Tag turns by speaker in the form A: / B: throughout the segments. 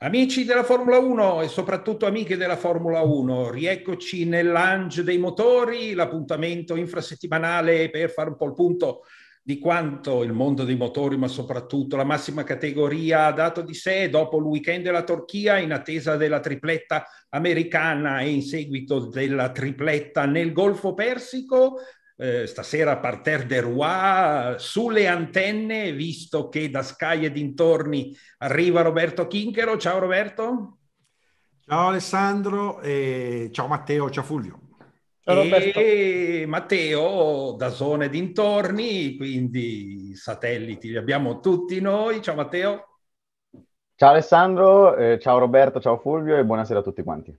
A: Amici della Formula 1 e soprattutto amiche della Formula 1, rieccoci nell'Ange dei motori, l'appuntamento infrasettimanale per fare un po' il punto di quanto il mondo dei motori, ma soprattutto la massima categoria, ha dato di sé dopo il weekend della Turchia in attesa della tripletta americana e in seguito della tripletta nel Golfo Persico eh, stasera Parterre de Roy sulle antenne, visto che da Sky e dintorni arriva Roberto Chinchero. Ciao
B: Roberto. Ciao Alessandro, e ciao Matteo, ciao Fulvio. Ciao Roberto.
A: e Matteo da zone dintorni,
C: quindi satelliti li abbiamo tutti noi. Ciao Matteo. Ciao Alessandro, eh, ciao Roberto, ciao Fulvio e buonasera a tutti quanti.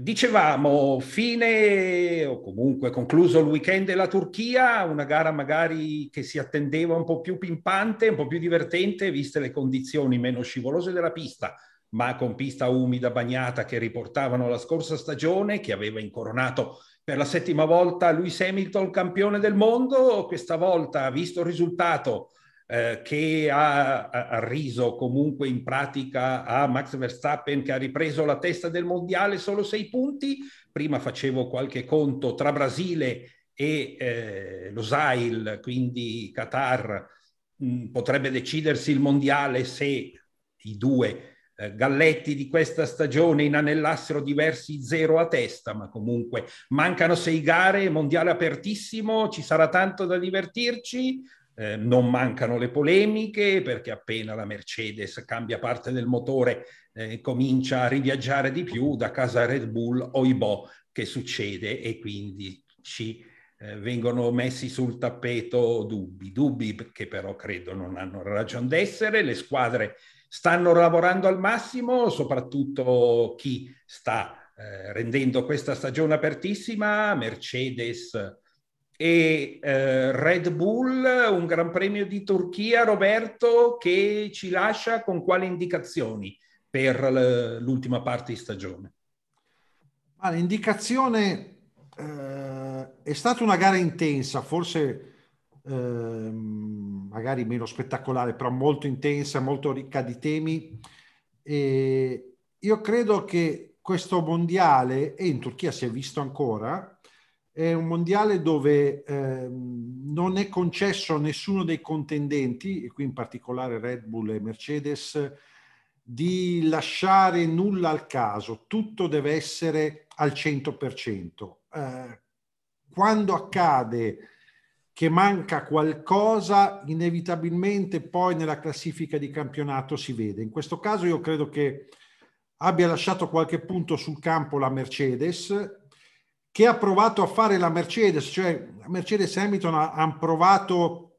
C: Dicevamo,
A: fine o comunque concluso il weekend della Turchia, una gara magari che si attendeva un po' più pimpante, un po' più divertente, viste le condizioni meno scivolose della pista, ma con pista umida bagnata che riportavano la scorsa stagione, che aveva incoronato per la settima volta Lewis Hamilton campione del mondo. Questa volta, visto il risultato, eh, che ha, ha, riso comunque in pratica a Max Verstappen che ha ripreso la testa del mondiale solo sei punti. Prima facevo qualche conto tra Brasile e eh, Losail, quindi Qatar, mh, mm, potrebbe decidersi il mondiale se i due eh, Galletti di questa stagione inanellassero diversi zero a testa, ma comunque mancano sei gare, mondiale apertissimo, ci sarà tanto da divertirci, eh, non mancano le polemiche perché appena la Mercedes cambia parte del motore eh, comincia a riviaggiare di più da casa Red Bull, oibò, che succede e quindi ci eh, vengono messi sul tappeto dubbi, dubbi che però credo non hanno ragione d'essere, le squadre stanno lavorando al massimo, soprattutto chi sta eh, rendendo questa stagione apertissima, Mercedes e eh, Red Bull, un Gran Premio di Turchia, Roberto, che ci lascia con quali indicazioni per l'ultima parte di stagione?
B: Ah, l'indicazione eh, è stata una gara intensa, forse eh, magari meno spettacolare, però molto intensa, molto ricca di temi. E io credo che questo mondiale, e in Turchia si è visto ancora, è un mondiale dove eh, non è concesso a nessuno dei contendenti, e qui in particolare Red Bull e Mercedes, di lasciare nulla al caso, tutto deve essere al 100%. Eh, quando accade che manca qualcosa, inevitabilmente poi nella classifica di campionato si vede. In questo caso io credo che abbia lasciato qualche punto sul campo la Mercedes che ha provato a fare la Mercedes, cioè Mercedes e Hamilton hanno provato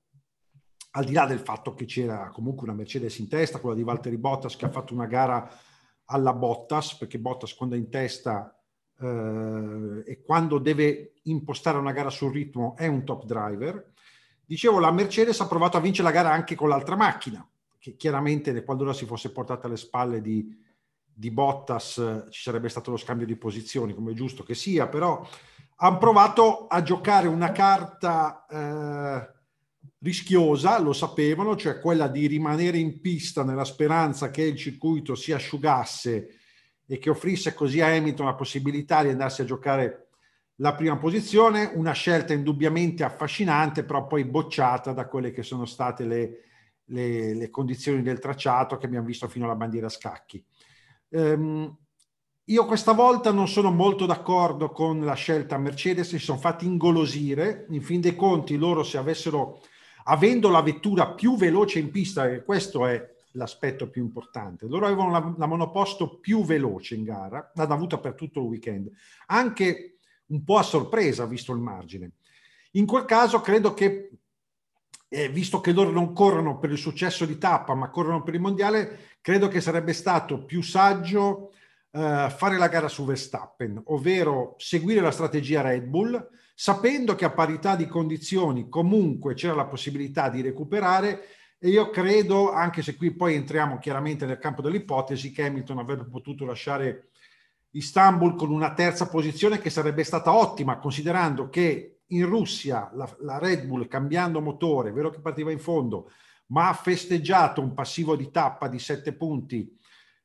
B: al di là del fatto che c'era comunque una Mercedes in testa, quella di Valtteri Bottas che ha fatto una gara alla Bottas, perché Bottas quando è in testa eh, e quando deve impostare una gara sul ritmo è un top driver. Dicevo, la Mercedes ha provato a vincere la gara anche con l'altra macchina, che chiaramente qualora si fosse portata alle spalle di, di Bottas eh, ci sarebbe stato lo scambio di posizioni, come è giusto che sia, però hanno provato a giocare una carta eh, rischiosa, lo sapevano, cioè quella di rimanere in pista nella speranza che il circuito si asciugasse e che offrisse così a Hamilton la possibilità di andarsi a giocare la prima posizione, una scelta indubbiamente affascinante, però poi bocciata da quelle che sono state le, le, le condizioni del tracciato che abbiamo visto fino alla bandiera a scacchi. Ehm, io questa volta non sono molto d'accordo con la scelta Mercedes, si sono fatti ingolosire, in fin dei conti loro se avessero, avendo la vettura più veloce in pista, e questo è l'aspetto più importante, loro avevano la, la monoposto più veloce in gara, l'hanno avuta per tutto il weekend, anche un po' a sorpresa visto il margine. In quel caso credo che eh, visto che loro non corrono per il successo di tappa, ma corrono per il mondiale, credo che sarebbe stato più saggio eh, fare la gara su Verstappen, ovvero seguire la strategia Red Bull, sapendo che a parità di condizioni comunque c'era la possibilità di recuperare. E io credo, anche se qui poi entriamo chiaramente nel campo dell'ipotesi, che Hamilton avrebbe potuto lasciare Istanbul con una terza posizione che sarebbe stata ottima, considerando che in Russia la, la Red Bull cambiando motore, vero che partiva in fondo, ma ha festeggiato un passivo di tappa di sette punti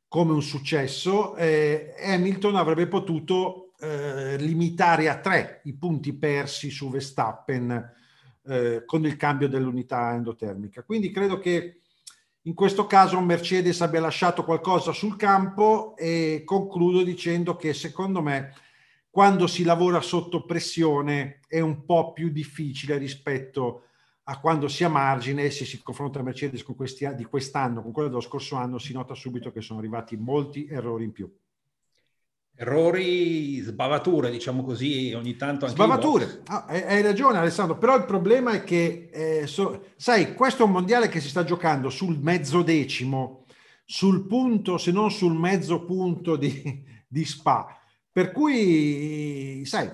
B: come un successo, eh, Hamilton avrebbe potuto eh, limitare a tre i punti persi su Verstappen eh, con il cambio dell'unità endotermica. Quindi credo che in questo caso Mercedes abbia lasciato qualcosa sul campo e concludo dicendo che secondo me quando si lavora sotto pressione è un po' più difficile rispetto a quando si ha margine e se si confronta Mercedes con questi, di quest'anno con quello dello scorso anno si nota subito che sono arrivati molti errori in più. Errori, sbavature, diciamo così, ogni tanto anche Sbavature, ah, hai ragione Alessandro, però il problema è che, eh, so, sai, questo è un mondiale che si sta giocando sul mezzo decimo, sul punto, se non sul mezzo punto di, di Spa per cui, sai,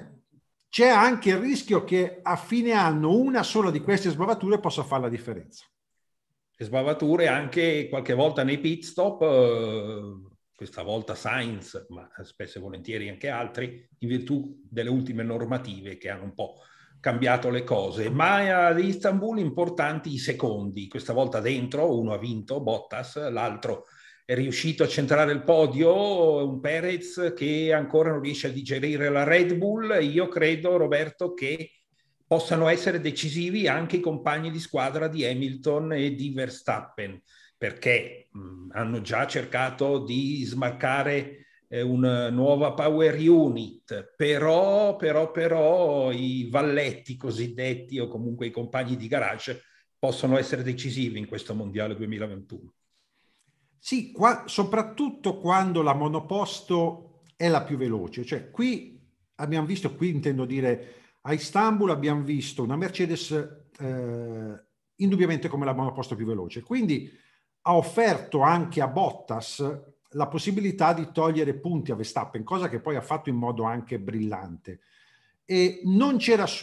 B: c'è anche il rischio che a fine anno una sola di queste sbavature possa fare la differenza.
A: Sbavature anche qualche volta nei pit stop, eh, questa volta Sainz, ma spesso e volentieri anche altri, in virtù delle ultime normative che hanno un po' cambiato le cose. Ma ad eh, Istanbul importanti i secondi, questa volta dentro, uno ha vinto Bottas, l'altro è riuscito a centrare il podio, un Perez che ancora non riesce a digerire la Red Bull. Io credo, Roberto, che possano essere decisivi anche i compagni di squadra di Hamilton e di Verstappen, perché mh, mm, hanno già cercato di smaccare eh, una nuova power unit, però, però, però i valletti cosiddetti o comunque i compagni di garage
B: possono essere decisivi in questo Mondiale 2021. Sì, qua, soprattutto quando la monoposto è la più veloce. Cioè qui abbiamo visto, qui intendo dire a Istanbul abbiamo visto una Mercedes eh, indubbiamente come la monoposto più veloce. Quindi ha offerto anche a Bottas la possibilità di togliere punti a Verstappen, cosa che poi ha fatto in modo anche brillante. E non,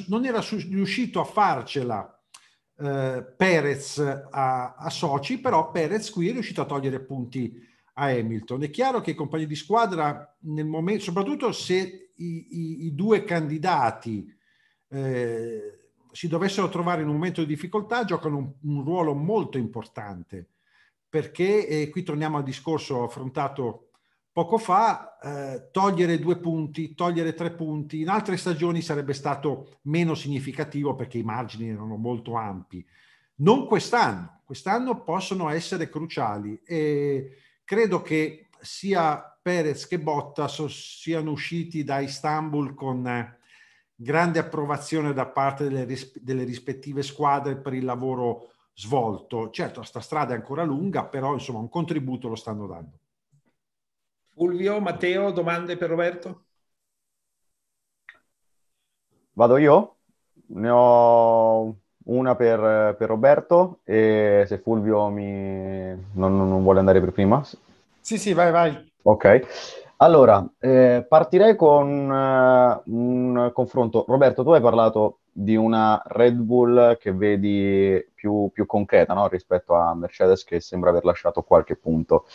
B: non era riuscito a farcela eh, Perez a, a Sochi, però Perez qui è riuscito a togliere punti a Hamilton. È chiaro che i compagni di squadra, nel momento, soprattutto se i, i, i due candidati eh, si dovessero trovare in un momento di difficoltà, giocano un, un ruolo molto importante, perché, e qui torniamo al discorso affrontato poco fa, eh, togliere due punti, togliere tre punti, in altre stagioni sarebbe stato meno significativo perché i margini erano molto ampi. Non quest'anno, quest'anno possono essere cruciali e credo che sia Perez che Bottas siano usciti da Istanbul con eh, grande approvazione da parte delle, ris- delle rispettive squadre per il lavoro svolto. Certo, sta strada è ancora lunga, però insomma un contributo lo stanno dando. Fulvio, Matteo, domande per Roberto?
C: Vado io? Ne ho una per, per Roberto e se Fulvio mi... non, non, vuole andare per prima. Sì, sì, vai, vai. Ok. Allora, eh, partirei con eh, un confronto. Roberto, tu hai parlato di una Red Bull che vedi più, più concreta no? rispetto a Mercedes che sembra aver lasciato qualche punto.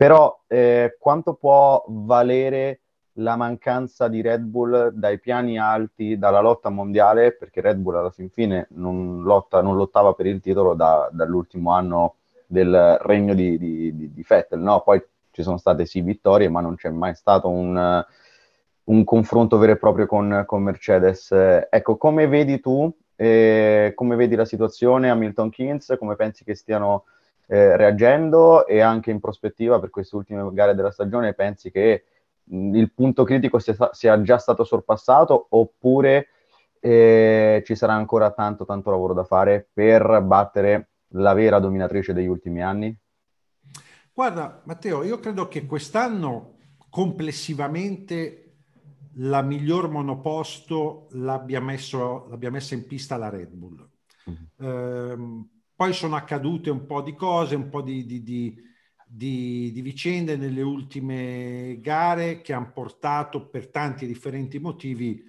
C: Però eh, quanto può valere la mancanza di Red Bull dai piani alti, dalla lotta mondiale, perché Red Bull alla fin fine non, lotta, non lottava per il titolo da, dall'ultimo anno del regno di, di, di, di Fettel, no? Poi ci sono state sì vittorie, ma non c'è mai stato un, un confronto vero e proprio con, con Mercedes. Ecco, come vedi tu, eh, come vedi la situazione Hamilton Keynes, come pensi che stiano eh, reagendo e anche in prospettiva per queste ultime gare della stagione pensi che mh, il punto critico sia, sia, già stato sorpassato oppure eh, ci sarà ancora tanto tanto lavoro da fare per battere la vera dominatrice degli ultimi anni?
B: Guarda Matteo, io credo che quest'anno complessivamente la miglior monoposto l'abbia, messo, l'abbia messa in pista la Red Bull. Mm-hmm. Eh, poi sono accadute un po' di cose, un po' di, di, di, di vicende nelle ultime gare che hanno portato per tanti differenti motivi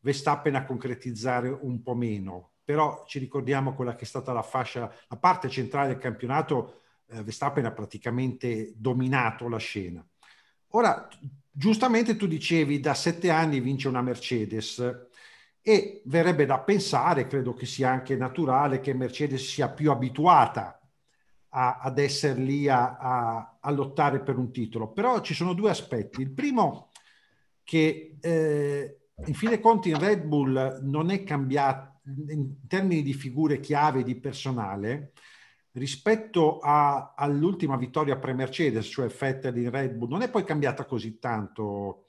B: Verstappen a concretizzare un po' meno. Però ci ricordiamo quella che è stata la fascia, la parte centrale del campionato, eh, Verstappen ha praticamente dominato la scena. Ora, giustamente tu dicevi da sette anni vince una Mercedes e verrebbe da pensare, credo che sia anche naturale, che Mercedes sia più abituata a, ad essere lì a, a, a, lottare per un titolo. Però ci sono due aspetti. Il primo che eh, in fine conti in Red Bull non è cambiato in termini di figure chiave di personale rispetto a, all'ultima vittoria pre-Mercedes, cioè Vettel in Red Bull, non è poi cambiata così tanto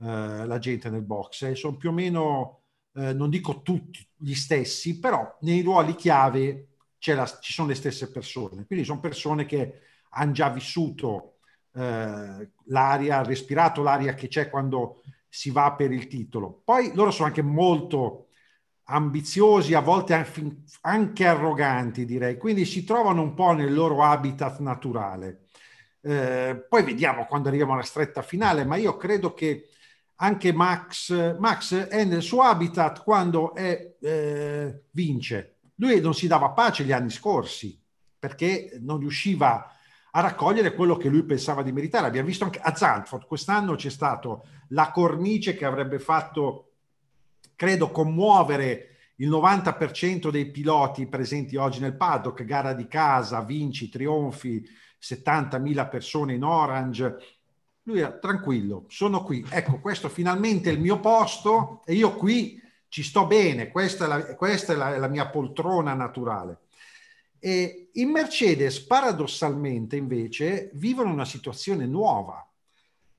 B: eh, la gente nel box, eh. sono più o meno eh, non dico tutti gli stessi, però nei ruoli chiave la, ci sono le stesse persone. Quindi sono persone che hanno già vissuto eh, l'aria, respirato l'aria che c'è quando si va per il titolo. Poi loro sono anche molto ambiziosi, a volte anche arroganti, direi, quindi si trovano un po' nel loro habitat naturale. Eh, poi vediamo quando arriviamo alla stretta finale, ma io credo che anche Max, Max è nel suo habitat quando è, eh, vince. Lui non si dava pace gli anni scorsi perché non riusciva a raccogliere quello che lui pensava di meritare. Abbiamo visto anche a Zandford, quest'anno c'è stata la cornice che avrebbe fatto, credo, commuovere il 90% dei piloti presenti oggi nel paddock, gara di casa, vinci, trionfi, 70.000 persone in orange lui era tranquillo, sono qui, ecco questo finalmente è il mio posto e io qui ci sto bene, questa è la, questa è la, la mia poltrona naturale. E in Mercedes paradossalmente invece vivono una situazione nuova,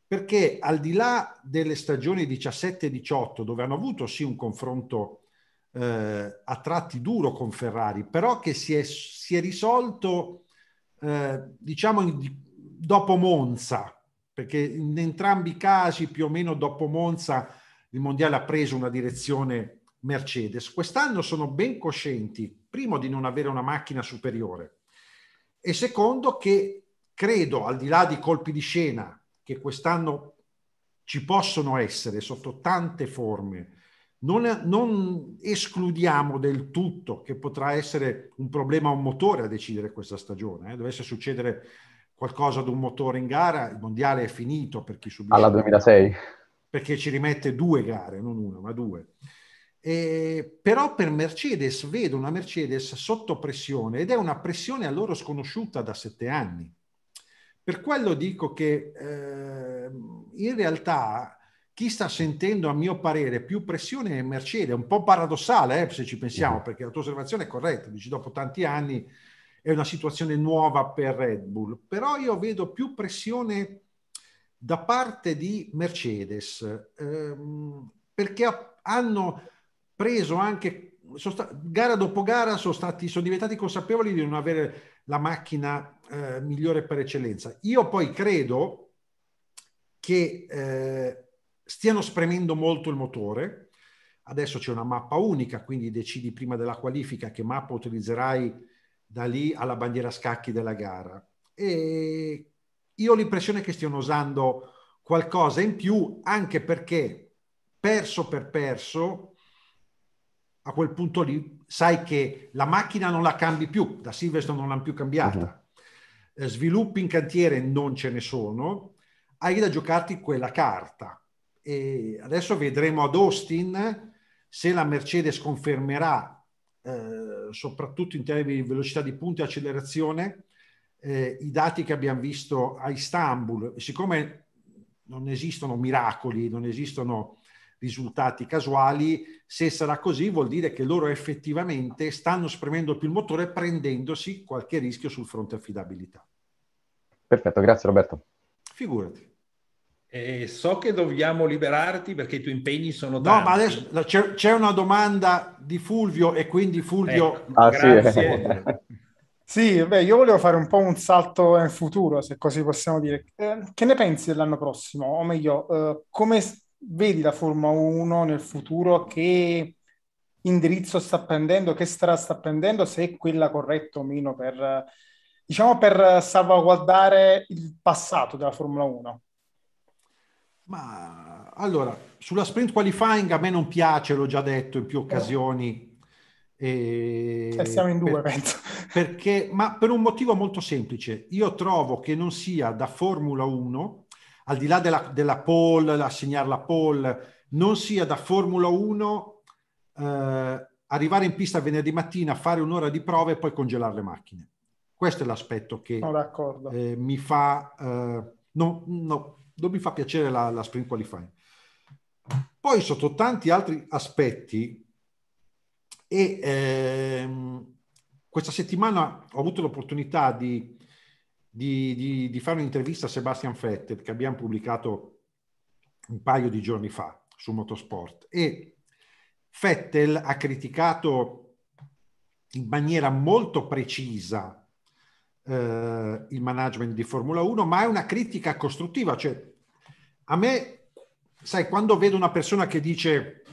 B: perché al di là delle stagioni 17-18 dove hanno avuto sì un confronto eh, a tratti duro con Ferrari, però che si è, si è risolto eh, diciamo in, dopo Monza, perché in entrambi i casi più o meno dopo Monza il mondiale ha preso una direzione Mercedes. Quest'anno sono ben coscienti, primo, di non avere una macchina superiore e secondo che credo, al di là di colpi di scena, che quest'anno ci possono essere sotto tante forme, non, non escludiamo del tutto che potrà essere un problema a un motore a decidere questa stagione, eh, dovesse succedere qualcosa di un motore in gara, il mondiale è finito per chi subisce. Alla
C: 2006.
B: Perché ci rimette due gare, non una, ma due. E, però per Mercedes vedo una Mercedes sotto pressione ed è una pressione a loro sconosciuta da sette anni. Per quello dico che eh, in realtà chi sta sentendo, a mio parere, più pressione è Mercedes. un po' paradossale, eh, se ci pensiamo, mhm. perché la tua osservazione è corretta. Dici, dopo tanti anni è una situazione nuova per Red Bull, però io vedo più pressione da parte di Mercedes, ehm, perché hanno preso anche, sta, gara dopo gara sono, stati, sono diventati consapevoli di non avere la macchina eh, migliore per eccellenza. Io poi credo che eh, stiano spremendo molto il motore. Adesso c'è una mappa unica, quindi decidi prima della qualifica che mappa utilizzerai da lì alla bandiera scacchi della gara. E io ho l'impressione che stiano usando qualcosa in più, anche perché perso per perso, a quel punto lì sai che la macchina non la cambi più, da Silverstone non l'hanno più cambiata, uh-huh. sviluppi in cantiere non ce ne sono, hai da giocarti quella carta. E adesso vedremo ad Austin se la Mercedes confermerà eh, soprattutto in termini di velocità di punta e accelerazione, eh, i dati che abbiamo visto a Istanbul, siccome non esistono miracoli, non esistono risultati casuali, se sarà così vuol dire che loro effettivamente stanno spremendo più il motore prendendosi qualche rischio sul fronte affidabilità.
C: Perfetto, grazie Roberto. Figurati.
B: Eh, so che dobbiamo liberarti perché i tuoi impegni sono tanti. No, ma adesso c'è, c'è una domanda di Fulvio e quindi ecco. Fulvio... Ecco, ah, grazie. Sì, sì beh, io volevo fare un po' un salto in futuro, se così possiamo dire.
D: Eh, che ne pensi dell'anno prossimo? O meglio, eh, come vedi la Formula 1 nel futuro? Che indirizzo sta prendendo? Che strada sta prendendo? Se è quella corretta o meno per, diciamo, per salvaguardare il passato della Formula 1?
B: Ma allora, sulla sprint qualifying a me non piace, l'ho già detto in più eh. occasioni. E... Eh, siamo in due, per... penso. Perché, ma per un motivo molto semplice, io trovo che non sia da Formula 1, al di là della, della pole, assegnare la pole, non sia da Formula 1 eh, arrivare in pista venerdì mattina, fare un'ora di prove e poi congelare le macchine. Questo è l'aspetto che no, eh, mi fa... Eh, no, no, non mi fa piacere la, la sprint qualifying. Poi sotto tanti altri aspetti, e ehm, questa settimana ho avuto l'opportunità di, di, di, di fare un'intervista a Sebastian Vettel che abbiamo pubblicato un paio di giorni fa su Motorsport e Vettel ha criticato in maniera molto precisa eh, il management di Formula 1, ma è una critica costruttiva. Cioè, a me, sai, quando vedo una persona che dice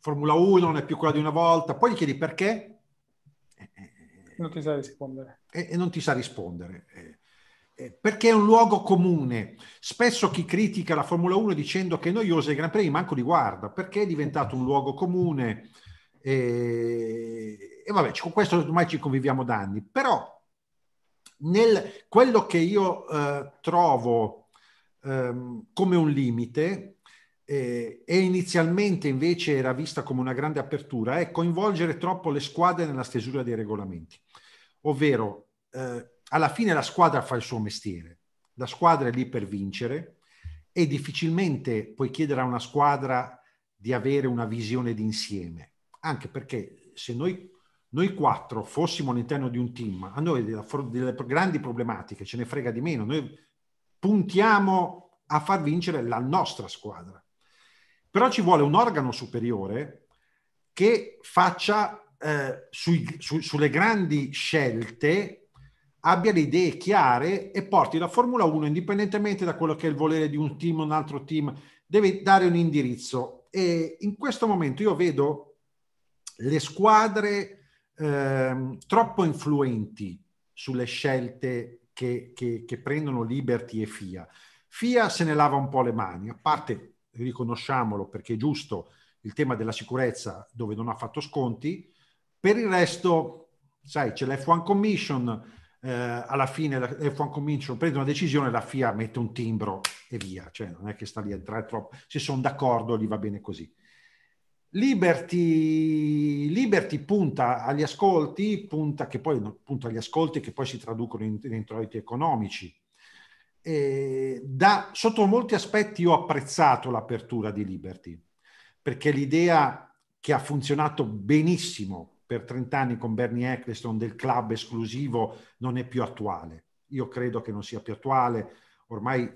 B: Formula 1 non è più quella di una volta, poi gli chiedi perché? Eh, eh, eh. Non ti sa rispondere. E, e non ti sa rispondere. perché è un luogo comune. Spesso chi critica la Formula 1 dicendo che è noiosa i Gran Premi manco li guarda, perché è diventato un luogo comune. E, e vabbè, con questo ormai ci conviviamo da anni. Però nel, quello che io eh, trovo ehm, come un limite eh, e inizialmente invece era vista come una grande apertura è coinvolgere troppo le squadre nella stesura dei regolamenti. Ovvero, eh, alla fine la squadra fa il suo mestiere, la squadra è lì per vincere e difficilmente puoi chiedere a una squadra di avere una visione d'insieme, anche perché se noi noi quattro fossimo all'interno di un team, a noi delle, grandi problematiche ce ne frega di meno, noi puntiamo a far vincere la nostra squadra. Però ci vuole un organo superiore che faccia eh, sui, su, sulle grandi scelte abbia le idee chiare e porti la Formula 1 indipendentemente da quello che è il volere di un team o un altro team, deve dare un indirizzo. E in questo momento io vedo le squadre ehm, troppo influenti sulle scelte che, che, che prendono Liberty e FIA. FIA se ne lava un po' le mani, a parte, riconosciamolo perché è giusto, il tema della sicurezza dove non ha fatto sconti, per il resto, sai, c'è l'F1 Commission, eh, alla fine l'F1 Commission prende una decisione, la FIA mette un timbro e via, cioè non è che sta lì a entrare troppo, se sono d'accordo gli va bene così. Liberty, Liberty, punta agli ascolti, punta, che poi, punta agli ascolti che poi si traducono in, in introiti economici. Da, sotto molti aspetti ho apprezzato l'apertura di Liberty, perché l'idea che ha funzionato benissimo per 30 anni con Bernie Eccleston del club esclusivo non è più attuale. Io credo che non sia più attuale, ormai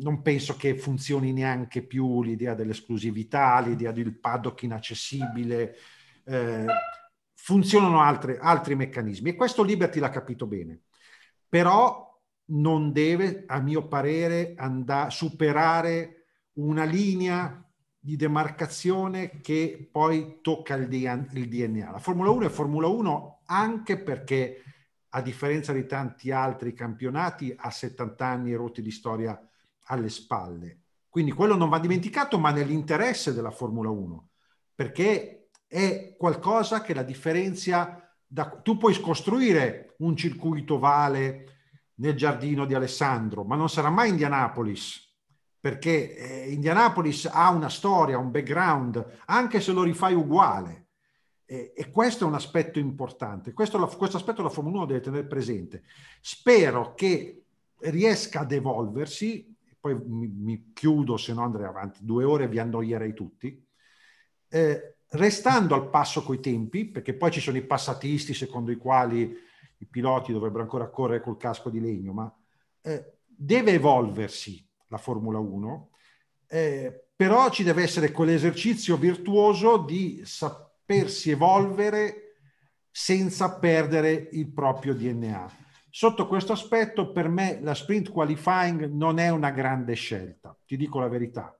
B: non penso che funzioni neanche più l'idea dell'esclusività, l'idea del paddock inaccessibile. Eh, funzionano altre, altri meccanismi e questo Liberty l'ha capito bene. Però non deve, a mio parere, andà, superare una linea di demarcazione che poi tocca il, DNA. La Formula 1 è Formula 1 anche perché, a differenza di tanti altri campionati, ha 70 anni rotti di storia alle spalle. Quindi quello non va dimenticato, ma nell'interesse della Formula 1, perché è qualcosa che la differenzia da... Tu puoi costruire un circuito ovale nel giardino di Alessandro, ma non sarà mai Indianapolis, perché eh, Indianapolis ha una storia, un background, anche se lo rifai uguale. E, questo è un aspetto importante, questo, questo aspetto la Formula 1 deve tenere presente. Spero che riesca ad evolversi, poi mi, mi chiudo, se no andrei avanti due ore vi annoierei tutti. Eh, restando al passo coi tempi, perché poi ci sono i passatisti secondo i quali i piloti dovrebbero ancora correre col casco di legno, ma eh, deve evolversi la Formula 1, eh, però ci deve essere quell'esercizio virtuoso di sapersi evolvere senza perdere il proprio DNA. Sotto questo aspetto, per me la sprint qualifying non è una grande scelta, ti dico la verità.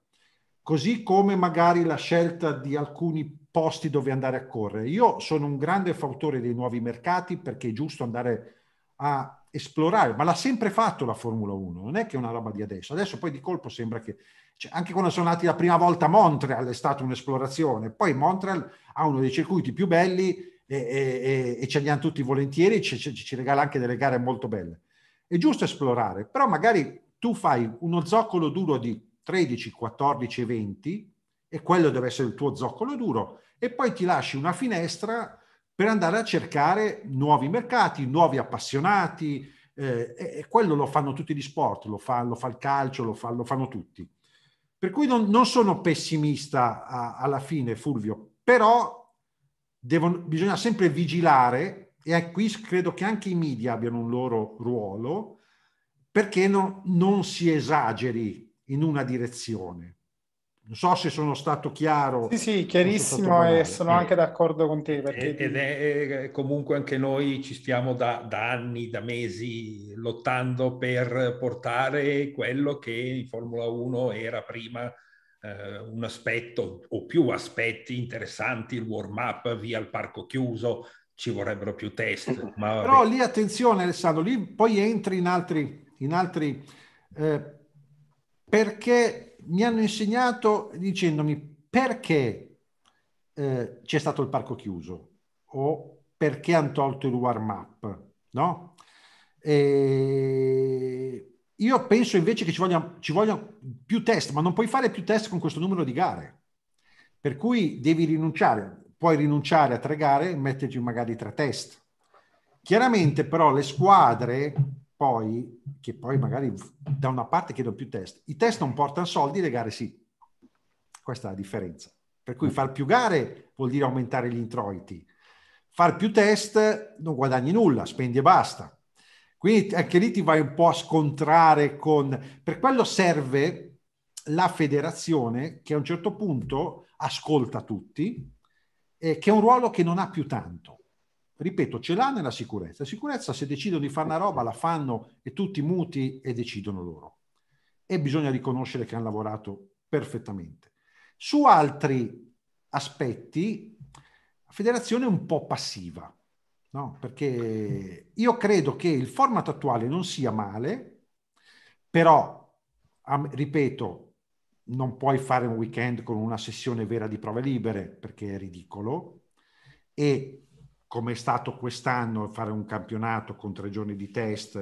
B: Così come magari la scelta di alcuni posti dove andare a correre. Io sono un grande fautore dei nuovi mercati perché è giusto andare a esplorare, ma l'ha sempre fatto la Formula 1, non è che è una roba di adesso. Adesso poi di colpo sembra che, cioè, anche quando sono nati la prima volta a Montreal è stata un'esplorazione, poi Montreal ha uno dei circuiti più belli e, e, e ci andiamo tutti volentieri, ci, ci, ci regala anche delle gare molto belle. È giusto esplorare, però magari tu fai uno zoccolo duro di 13, 14 20 e quello deve essere il tuo zoccolo duro e poi ti lasci una finestra per andare a cercare nuovi mercati, nuovi appassionati eh, e, quello lo fanno tutti gli sport, lo fa, lo fa il calcio, lo, fa, lo, fanno tutti. Per cui non, non sono pessimista a, alla fine, Fulvio, però devono, bisogna sempre vigilare e qui credo che anche i media abbiano un loro ruolo perché no, non si esageri in una direzione. Non so se sono stato chiaro. Sì, sì, chiarissimo e sono anche
A: d'accordo
D: con te. Perché... Eh, ed
A: è eh, comunque anche noi ci stiamo da, da, anni, da mesi lottando per portare quello che in Formula 1 era prima eh, un aspetto o più aspetti interessanti, il warm-up via il parco chiuso, ci vorrebbero più test. Ma... Però lì
B: attenzione Alessandro, lì poi entri in altri, in altri eh, perché mi hanno insegnato dicendomi perché eh, c'è stato il parco chiuso o perché hanno tolto il warm-up, no? E io penso invece che ci vogliano, ci vogliano più test, ma non puoi fare più test con questo numero di gare. Per cui devi rinunciare. Puoi rinunciare a tre gare e metterci magari tre test. Chiaramente però le squadre poi, che poi magari da una parte chiedono più test, i test non portano soldi, le gare sì. Questa è la differenza. Per cui far più gare vuol dire aumentare gli introiti. Far più test non guadagni nulla, spendi e basta. Quindi anche lì ti vai un po' a scontrare con... Per quello serve la federazione che a un certo punto ascolta tutti, eh, che è un ruolo che non ha più tanto. Ripeto, ce l'ha nella sicurezza. La sicurezza, se decidono di fare una roba, la fanno e tutti muti e decidono loro. E bisogna riconoscere che hanno lavorato perfettamente. Su altri aspetti, la federazione è un po' passiva No, perché io credo che il format attuale non sia male, però, ripeto, non puoi fare un weekend con una sessione vera di prove libere perché è ridicolo e come è stato quest'anno fare un campionato con tre giorni di test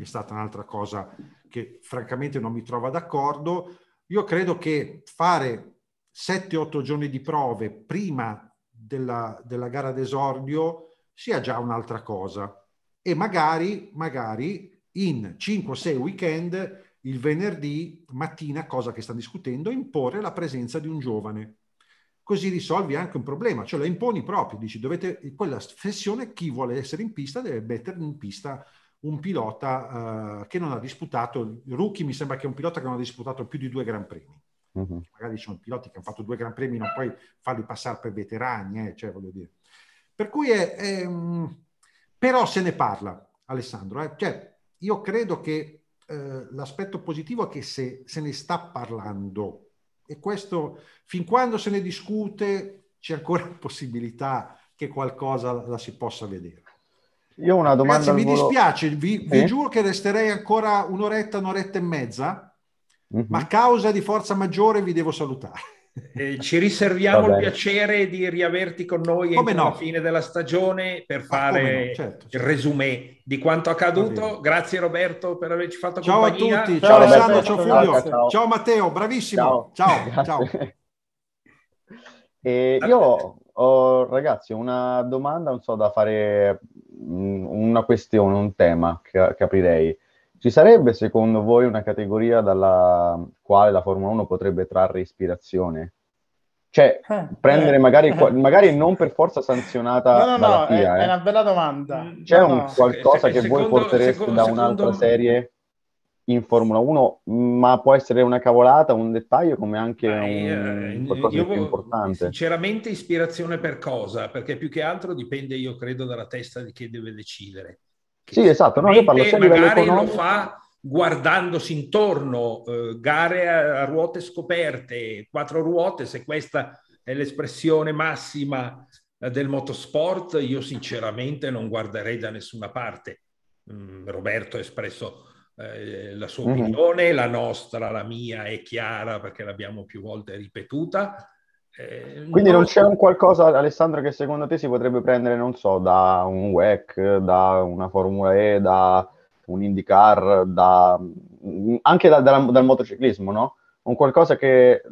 B: è stata un'altra cosa che francamente non mi trova d'accordo. Io credo che fare 7-8 giorni di prove prima della, della gara d'esordio sia già un'altra cosa. E magari, magari in 5-6 weekend, il venerdì mattina, cosa che stanno discutendo, imporre la presenza di un giovane. Così risolvi anche un problema, cioè lo imponi proprio, dici dovete, quella sessione chi vuole essere in pista deve mettere in pista un pilota eh, che non ha disputato, Rookie mi sembra che è un pilota che non ha disputato più di due Gran Premi. Mm-hmm. Magari ci sono piloti che hanno fatto due Gran Premi, non puoi farli passare per veterani, eh, cioè voglio dire. Per cui è, è, mm, però se ne parla, Alessandro. Eh? Cioè, io credo che eh, l'aspetto positivo è che se, se ne sta parlando e questo, fin quando se ne discute, c'è ancora possibilità che qualcosa la, si possa vedere. Io ho una domanda. Ragazzi, mi volo... dispiace, vi, vi giuro che resterei ancora un'oretta, un'oretta e mezza, mm-hmm. ma a causa di forza maggiore vi devo salutare.
A: Eh, ci riserviamo il
B: piacere di riaverti con noi Come no? alla fine della stagione per ah, fare no, certo.
A: il certo. resumé di quanto accaduto. Grazie Roberto per averci fatto ciao compagnia. Ciao a tutti, ciao, ciao Alessandro,
C: ciao Fulvio,
B: ciao. ciao. Matteo, bravissimo. Ciao, ciao. ciao.
C: eh, io ho, ragazzi, una domanda, non so, da fare, mm, una questione, un tema che, che aprirei. Ci sarebbe secondo voi una categoria dalla quale la Formula 1 potrebbe trarre ispirazione? Cioè, eh, eh prendere eh, magari, eh, magari non per forza sanzionata no, no, dalla FIA. No, è, è, eh. una
D: bella domanda. Mm,
C: C'è no, un qualcosa che secondo, voi portereste secondo, da un'altra me... serie in Formula 1, ma può essere una cavolata, un dettaglio, come anche un, eh, qualcosa io, di più importante.
A: Sinceramente ispirazione per cosa? Perché più che altro dipende, io credo, dalla testa di chi deve decidere
C: sì, esatto, no, io parlo sia a livello economico. lo
A: fa guardandosi intorno, eh, gare a, ruote scoperte, quattro ruote, se questa è l'espressione massima eh, del motorsport, io sinceramente non guarderei da nessuna parte. Mm, Roberto ha espresso eh, la sua mhm. opinione, mm-hmm. la nostra, la mia è chiara perché l'abbiamo più volte ripetuta. Eh, Quindi non c'è
C: un qualcosa, Alessandro, che secondo te si potrebbe prendere, non so, da un WEC, da una Formula E, da un IndyCar, da, anche da, da, dal motociclismo, no? Un qualcosa che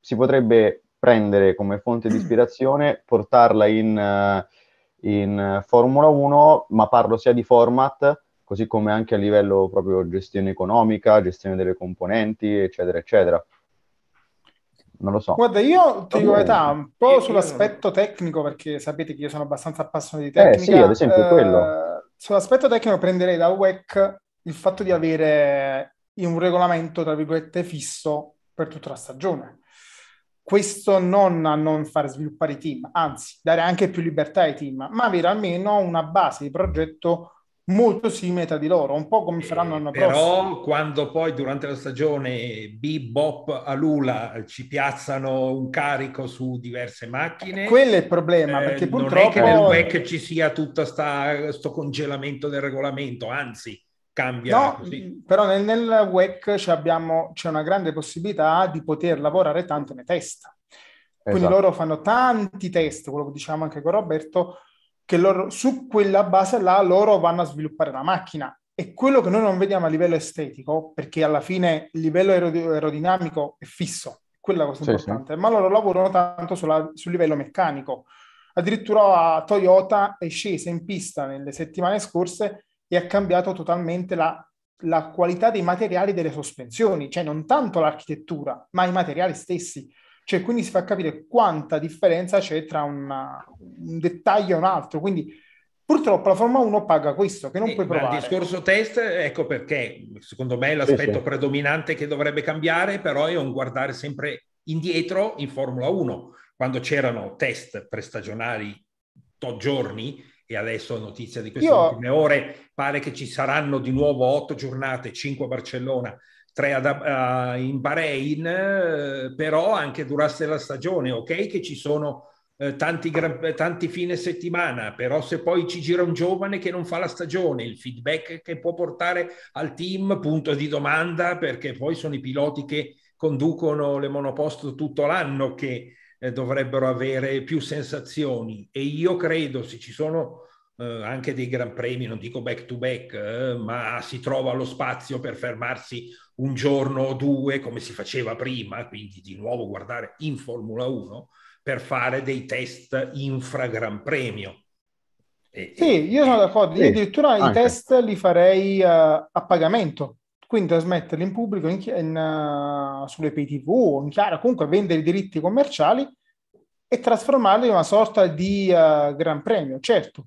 C: si potrebbe prendere come fonte di ispirazione, portarla in, eh, in Formula 1, ma parlo sia di format, così come anche a livello proprio gestione economica, gestione delle componenti, eccetera, eccetera non lo so. Guarda,
D: io ti dico età, un po' sull'aspetto tecnico, perché sapete che io sono abbastanza appassionato di tecnica. Eh sì, ad esempio eh, quello. Sull'aspetto tecnico prenderei da WEC il fatto di avere un regolamento, tra virgolette, fisso per tutta la stagione. Questo non a non far sviluppare i team, anzi, dare anche più libertà ai team, ma avere almeno una base di progetto molto simile tra di loro, un po' come eh, faranno l'anno Però, prossimo. Però
A: quando poi durante la stagione Bebop a Lula eh, ci piazzano un carico su diverse macchine... Quello è il problema, eh, perché eh, purtroppo... Non è che nel WEC ci sia tutto questo congelamento del regolamento, anzi... Cambia no, così.
D: Mm, però nel, nel WEC c'è una grande possibilità di poter lavorare tanto nei test. Quindi esatto. loro fanno tanti test, quello che diciamo anche con Roberto, che loro, su quella base là loro vanno a sviluppare la macchina. E quello che noi non vediamo a livello estetico, perché alla fine il livello aerodinamico è fisso, quella cosa sì, importante, sì. ma loro lavorano tanto sulla, sul livello meccanico. Addirittura Toyota è scesa in pista nelle settimane scorse e ha cambiato totalmente la, la qualità dei materiali delle sospensioni, cioè non tanto l'architettura, ma i materiali stessi. Cioè, quindi si fa capire quanta differenza c'è tra una, un dettaglio e un altro. Quindi purtroppo la Formula 1 paga questo, che non eh, puoi provare. Il
A: discorso test, ecco perché secondo me l'aspetto sì, sì. predominante che dovrebbe cambiare però è un guardare sempre indietro in Formula 1, quando c'erano test prestagionali tot giorni e adesso notizia di queste Io... ultime ore, pare che ci saranno di nuovo otto giornate, cinque a Barcellona, tre ad, uh, in Bahrain, eh, però anche durasse la stagione, ok che ci sono eh, tanti, gran, tanti fine settimana, però se poi ci gira un giovane che non fa la stagione, il feedback che può portare al team, punto di domanda, perché poi sono i piloti che conducono le monoposto tutto l'anno che eh, dovrebbero avere più sensazioni e io credo se ci sono eh, anche dei gran premi, non dico back to back, eh, ma si trova lo spazio per fermarsi un giorno o due come si faceva prima, quindi di nuovo guardare in Formula 1 per fare dei test infra gran premio. E,
D: sì, io sono d'accordo, sì, io addirittura anche. i test li farei uh, a pagamento, quindi trasmetterli in pubblico in, in, uh, sulle PTV o in chiaro, comunque vendere i diritti commerciali e trasformarli in una sorta di uh, gran premio, certo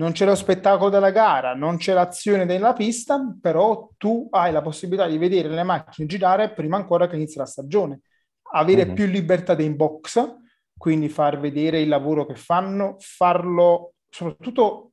D: non c'è lo spettacolo della gara, non c'è l'azione della pista, però tu hai la possibilità di vedere le macchine girare prima ancora che inizi la stagione, avere mm-hmm. più libertà dei box, quindi far vedere il lavoro che fanno, farlo soprattutto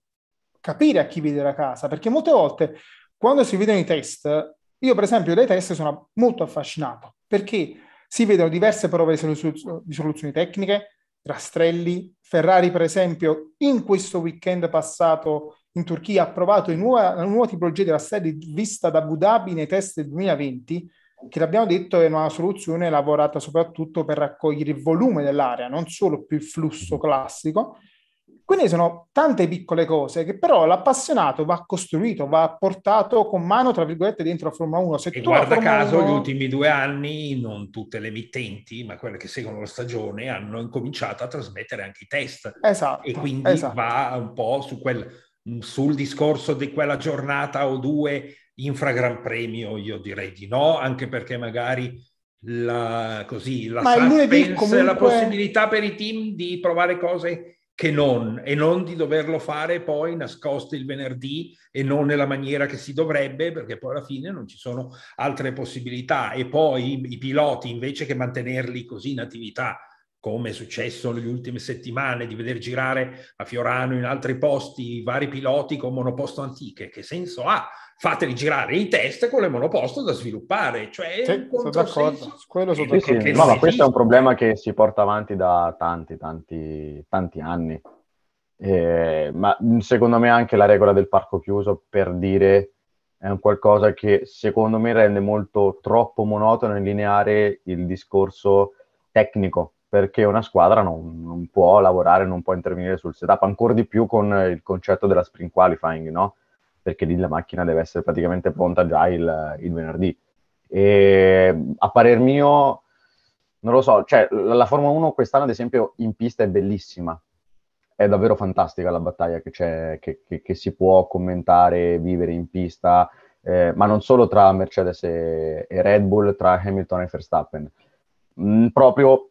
D: capire a chi vede la casa, perché molte volte quando si vedono i test, io per esempio dai test sono molto affascinato, perché si vedono diverse prove di, di soluzioni tecniche, Rastrelli. Ferrari, per esempio, in questo weekend passato in Turchia ha approvato i nuovi, nuova tipologia di rastrelli vista da Abu Dhabi nei test del 2020, che l'abbiamo detto è una soluzione lavorata soprattutto per raccogliere il volume dell'area, non solo più il flusso classico, quindi sono tante piccole cose che però l'appassionato va costruito, va portato con mano, tra virgolette, dentro a Formula 1. Se e tu guarda caso, 1... gli
A: ultimi due anni, non tutte le emittenti, ma quelle che seguono la stagione, hanno incominciato a trasmettere anche i test. Esatto. E quindi esatto. va un po' su quel, sul discorso di quella giornata o due infra Gran Premio, io direi di no, anche perché magari la, così, la, suspense, comunque... la possibilità per i team di provare cose che non, e non di doverlo fare poi nascosto il venerdì e non nella maniera che si dovrebbe, perché poi alla fine non ci sono altre possibilità. E poi i, i piloti, invece che mantenerli così in attività, come è successo nelle ultime settimane, di vedere girare a Fiorano in altri posti i vari piloti con monoposto antiche, che senso ha? fateli girare i test con le monoposto da sviluppare.
D: Cioè, sì, sono d'accordo. Quello sono
A: d'accordo. Sì, sì. No, ma questo è
C: un problema che si porta avanti da tanti, tanti, tanti anni. Eh, ma secondo me anche la regola del parco chiuso per dire è un qualcosa che secondo me rende molto troppo monotono e lineare il discorso tecnico perché una squadra non, non può lavorare, non può intervenire sul setup, ancora di più con il concetto della sprint qualifying, no? perché lì la macchina deve essere praticamente pronta già il, il venerdì. E a parer mio, non lo so, cioè la, la Formula 1 quest'anno ad esempio in pista è bellissima, è davvero fantastica la battaglia che, c'è, che, che, che si può commentare, vivere in pista, eh, ma non solo tra Mercedes e, e, Red Bull, tra Hamilton e Verstappen. Mm, proprio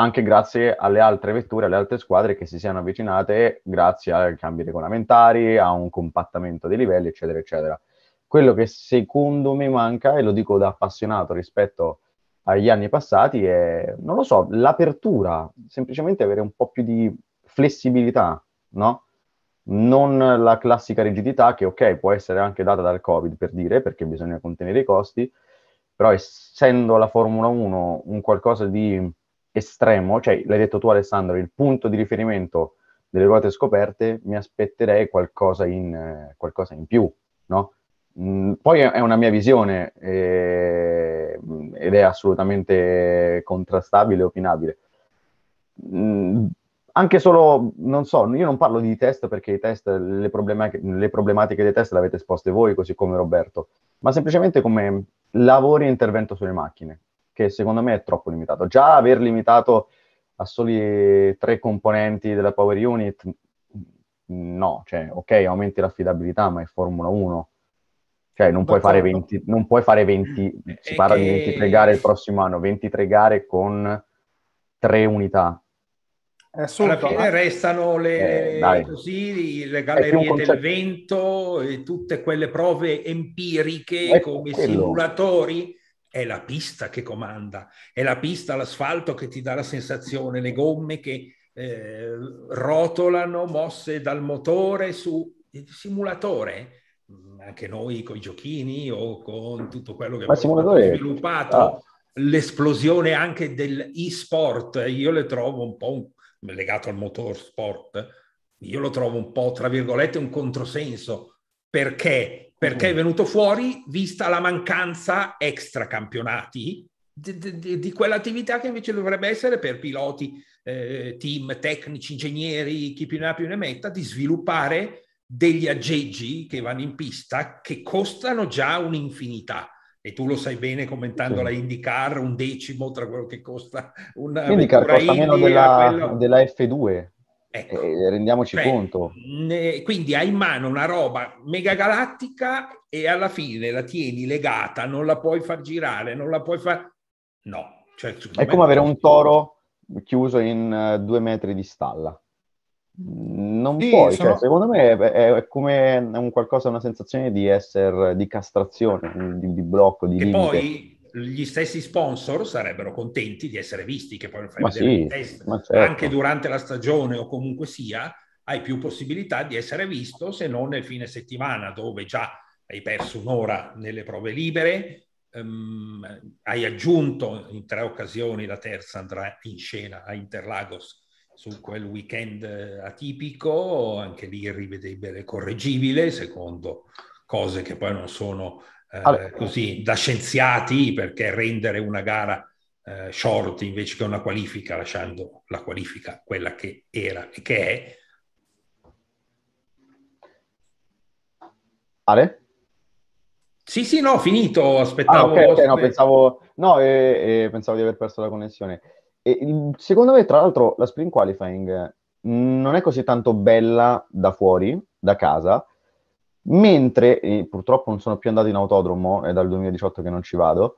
C: anche grazie alle altre vetture, alle altre squadre che si siano avvicinate grazie ai cambi regolamentari, a un compattamento dei livelli, eccetera, eccetera. Quello che secondo me manca, e lo dico da appassionato rispetto agli anni passati, è, non lo so, l'apertura, semplicemente avere un po' più di flessibilità, no? Non la classica rigidità che, ok, può essere anche data dal Covid, per dire, perché bisogna contenere i costi, però essendo la Formula 1 un qualcosa di estremo, cioè l'hai detto tu Alessandro, il punto di riferimento delle ruote scoperte, mi aspetterei qualcosa in, eh, qualcosa in più, no? Mm, poi è una mia visione eh, ed è assolutamente contrastabile opinabile. Mm, anche solo, non so, io non parlo di test perché i test, le, problema- le problematiche dei test le avete esposte voi, così come Roberto, ma semplicemente come lavori e intervento sulle macchine che secondo me è troppo limitato. Già aver limitato a soli tre componenti della Power Unit, no, cioè, ok, aumenti l'affidabilità, ma è Formula 1. Cioè, non puoi, fare 20, esatto. non puoi, fare 20, eh, si parla che... di 23 gare il prossimo anno, 23 gare con tre unità.
D: Assolutamente, fine eh, restano
A: le, eh, così, le gallerie del vento e tutte quelle prove empiriche è ecco come quello. simulatori è la pista che comanda, è la pista, l'asfalto che ti dà la sensazione, le gomme che eh, rotolano mosse dal motore su il simulatore, mm, anche noi con i giochini o con tutto quello che abbiamo sviluppato, ah. l'esplosione anche dell'e-sport, io le trovo un po' un, legato al motorsport, io lo trovo un po', tra virgolette, un controsenso, perché perché è venuto fuori vista la mancanza extra campionati di, di, di quell'attività che invece dovrebbe essere per piloti, eh, team, tecnici, ingegneri, chi più ne ha più ne metta, di sviluppare degli aggeggi che vanno in pista che costano già un'infinità. E tu lo sai bene commentando sì. la IndyCar, un decimo tra quello che costa una... L'IndyCar costa meno della, quello...
C: della F2. Ecco. Eh, rendiamoci cioè, conto.
A: Ne, quindi hai in mano una roba megagalattica e alla fine la tieni legata, non la puoi far girare, non la puoi far... No. Cioè, è come avere un toro
C: chiuso in eh, due metri di stalla. Mm, non sì, puoi, sono... cioè, secondo me è, è come un qualcosa, una sensazione di essere, di castrazione, di, di blocco, di... Che limite. poi
A: gli stessi sponsor sarebbero contenti di essere visti, che poi lo fai ma vedere sì, test, certo. anche durante la stagione o comunque sia, hai più possibilità di essere visto se non nel fine settimana dove già hai perso un'ora nelle prove libere, ehm, hai aggiunto in tre occasioni, la terza andrà in scena a Interlagos su quel weekend atipico, anche lì irrivedibile e correggibile, secondo cose che poi non sono allora. Eh, così, da scienziati, perché rendere una gara eh, short invece che una qualifica, lasciando la qualifica quella che era e che è. Ale? Sì, sì, no, finito, aspettavo. Ah, okay, okay, no, pensavo,
C: no, eh, eh, pensavo di aver perso la connessione. E, secondo me, tra l'altro, la spring qualifying mm, non è così tanto bella da fuori, da casa, mentre eh, purtroppo non sono più andato in autodromo, è dal 2018 che non ci vado,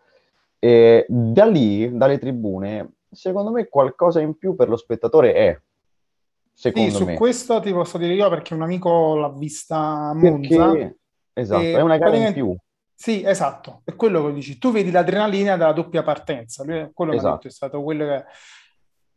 C: eh, da lì, dalle tribune, secondo me qualcosa in più per lo spettatore è. Secondo sì, su
D: questo ti posso dire io perché un amico l'ha vista a Monza. Perché,
C: esatto, è una gara in più.
D: Sì, esatto, è quello che dici. Tu vedi
C: l'adrenalina
D: dalla doppia partenza, lui, quello esatto. ha detto è stato quello che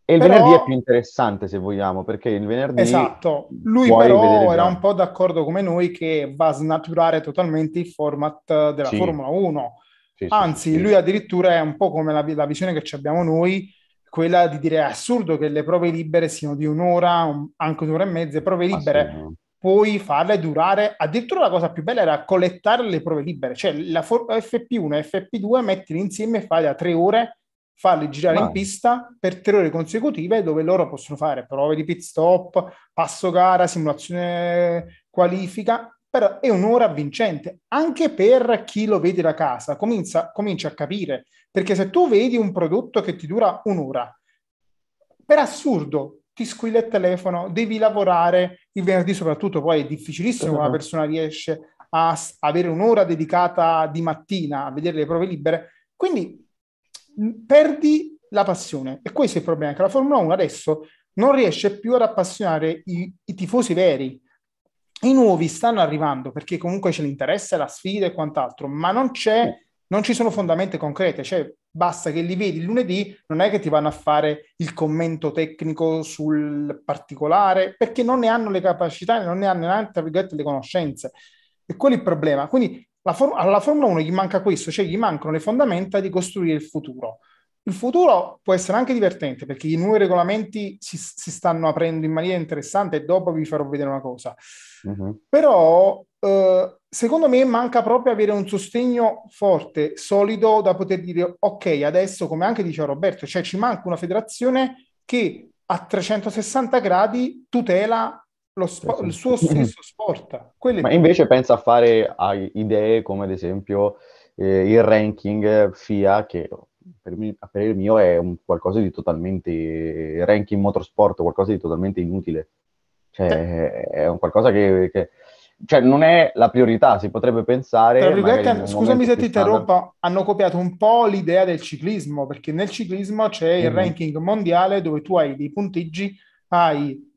C: e il però... venerdì è più interessante, se vogliamo, perché il venerdì... Esatto, lui però era
D: un po' d'accordo come noi che va a snaturare totalmente il format della sì. Formula 1. Sì, Anzi, sì. lui addirittura è un po' come la, la visione che ci abbiamo noi, quella di dire è assurdo che le prove libere siano di un'ora, un, anche un'ora e mezza, prove libere... No. Puoi farle durare, addirittura la cosa più bella era collettare le prove libere, cioè la for- FP1 e FP2 mettili insieme e fai da tre ore farli girare Vai. in pista per tre ore consecutive dove loro possono fare prove di pit stop, passo gara, simulazione qualifica, però è un'ora vincente anche per chi lo vede da casa, comincia, comincia a capire, perché se tu vedi un prodotto che ti dura un'ora, per assurdo ti squilla il telefono, devi lavorare il venerdì soprattutto, poi è difficilissimo una certo. persona riesce a avere un'ora dedicata di mattina a vedere le prove libere, quindi perdi la passione. E questo è il problema, che la Formula 1 adesso non riesce più ad appassionare i, i tifosi veri. I nuovi stanno arrivando perché comunque c'è l'interesse, la sfida e quant'altro, ma non, non ci sono fondamenti concrete, cioè basta che li vedi lunedì, non è che ti vanno a fare il commento tecnico sul particolare, perché non ne hanno le capacità, non ne hanno neanche le conoscenze. E quello è il problema. Quindi For- alla Formula 1 gli manca questo, cioè gli mancano le fondamenta di costruire il futuro. Il futuro può essere anche divertente perché i nuovi regolamenti si, si stanno aprendo in maniera interessante e dopo vi farò vedere una cosa. Uh-huh. Però eh, secondo me manca proprio avere un sostegno forte, solido da poter dire ok, adesso come anche diceva Roberto, cioè ci manca una federazione che a 360 gradi tutela Spo- il suo stesso sport. Quelli Ma invece
C: pensa a fare a idee come ad esempio eh, il ranking FIA che per, me, per il mio è un qualcosa di totalmente ranking motorsport, qualcosa di totalmente inutile. Cioè, cioè è un qualcosa che, che cioè, non è la priorità, si potrebbe pensare. scusami se ti interrompo,
D: hanno copiato un po' l'idea del ciclismo, perché nel ciclismo c'è mm-hmm. il mhm. ranking mondiale dove tu hai dei punteggi, hai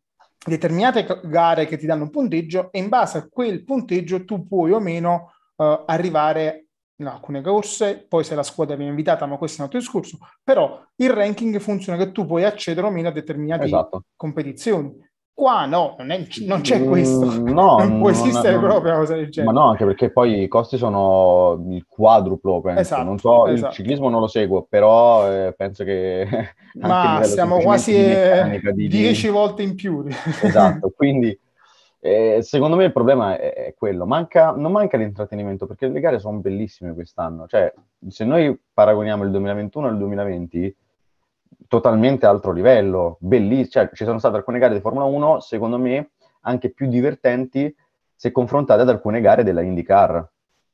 D: determinate gare che ti danno un punteggio e in base a quel punteggio tu puoi o meno eh, arrivare in alcune corse, poi se la squadra viene invitata, ma questo è un altro discorso, però il ranking funziona che tu puoi accedere o meno a determinate esatto. competizioni. Qua no, non, è, non c'è mm, questo. Mm, no, non può esistere non, proprio una cosa del genere. Ma no,
C: anche perché poi i costi sono il quadruplo, penso. Esatto, non so, esatto. il ciclismo non lo seguo, però eh, penso che... Ma siamo quasi 10 di... Eh,
D: volte in più.
C: Esatto, quindi eh, secondo me il problema è, è quello. Manca, non manca l'intrattenimento, perché le gare sono bellissime quest'anno. Cioè, se noi paragoniamo il 2021 al 2020 totalmente altro livello, bellissimo. Cioè, ci sono state alcune gare di Formula 1, secondo me, anche più divertenti se confrontate ad alcune gare della IndyCar.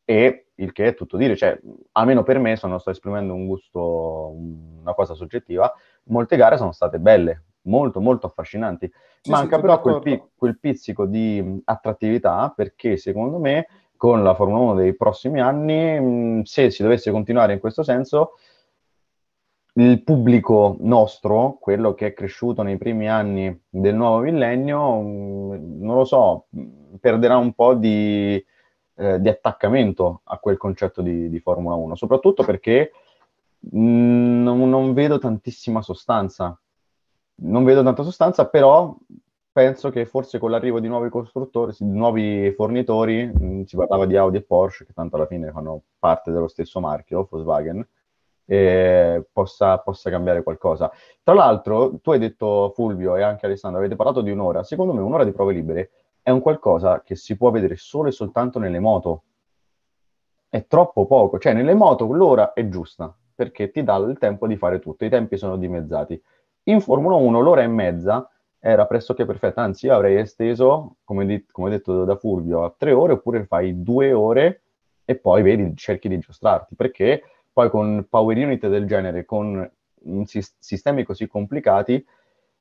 C: E il che è tutto dire, cioè, almeno per me, sono, sto esprimendo un gusto, una cosa soggettiva, molte gare sono state belle, molto molto affascinanti. Sì, Manca sì, però quel, pi- quel, pizzico di attrattività perché secondo me con la Formula 1 dei prossimi anni, mh, se si dovesse continuare in questo senso, il pubblico nostro, quello che è cresciuto nei primi anni del nuovo millennio, mm, non lo so, mm, perderà un po' di, eh, di attaccamento a quel concetto di, di Formula 1, soprattutto perché mh, mm, non, non, vedo tantissima sostanza. Non vedo tanta sostanza, però penso che forse con l'arrivo di nuovi costruttori, di nuovi fornitori, mh, si parlava di Audi e Porsche, che tanto alla fine fanno parte dello stesso marchio, Volkswagen, eh, possa, possa, cambiare qualcosa. Tra l'altro, tu hai detto Fulvio e anche Alessandro, avete parlato di un'ora. Secondo me un'ora di prove libere è un qualcosa che si può vedere solo e soltanto nelle moto. È troppo poco, cioè nelle moto l'ora è giusta perché ti dà il tempo di fare tutto, i tempi sono dimezzati. In Formula 1 l'ora e mezza era pressoché perfetta, anzi io avrei esteso, come, di- come detto da Fulvio, a tre ore oppure fai due ore e poi vedi, cerchi di giostrarti, perché poi con power unit del genere, con sistemi così complicati,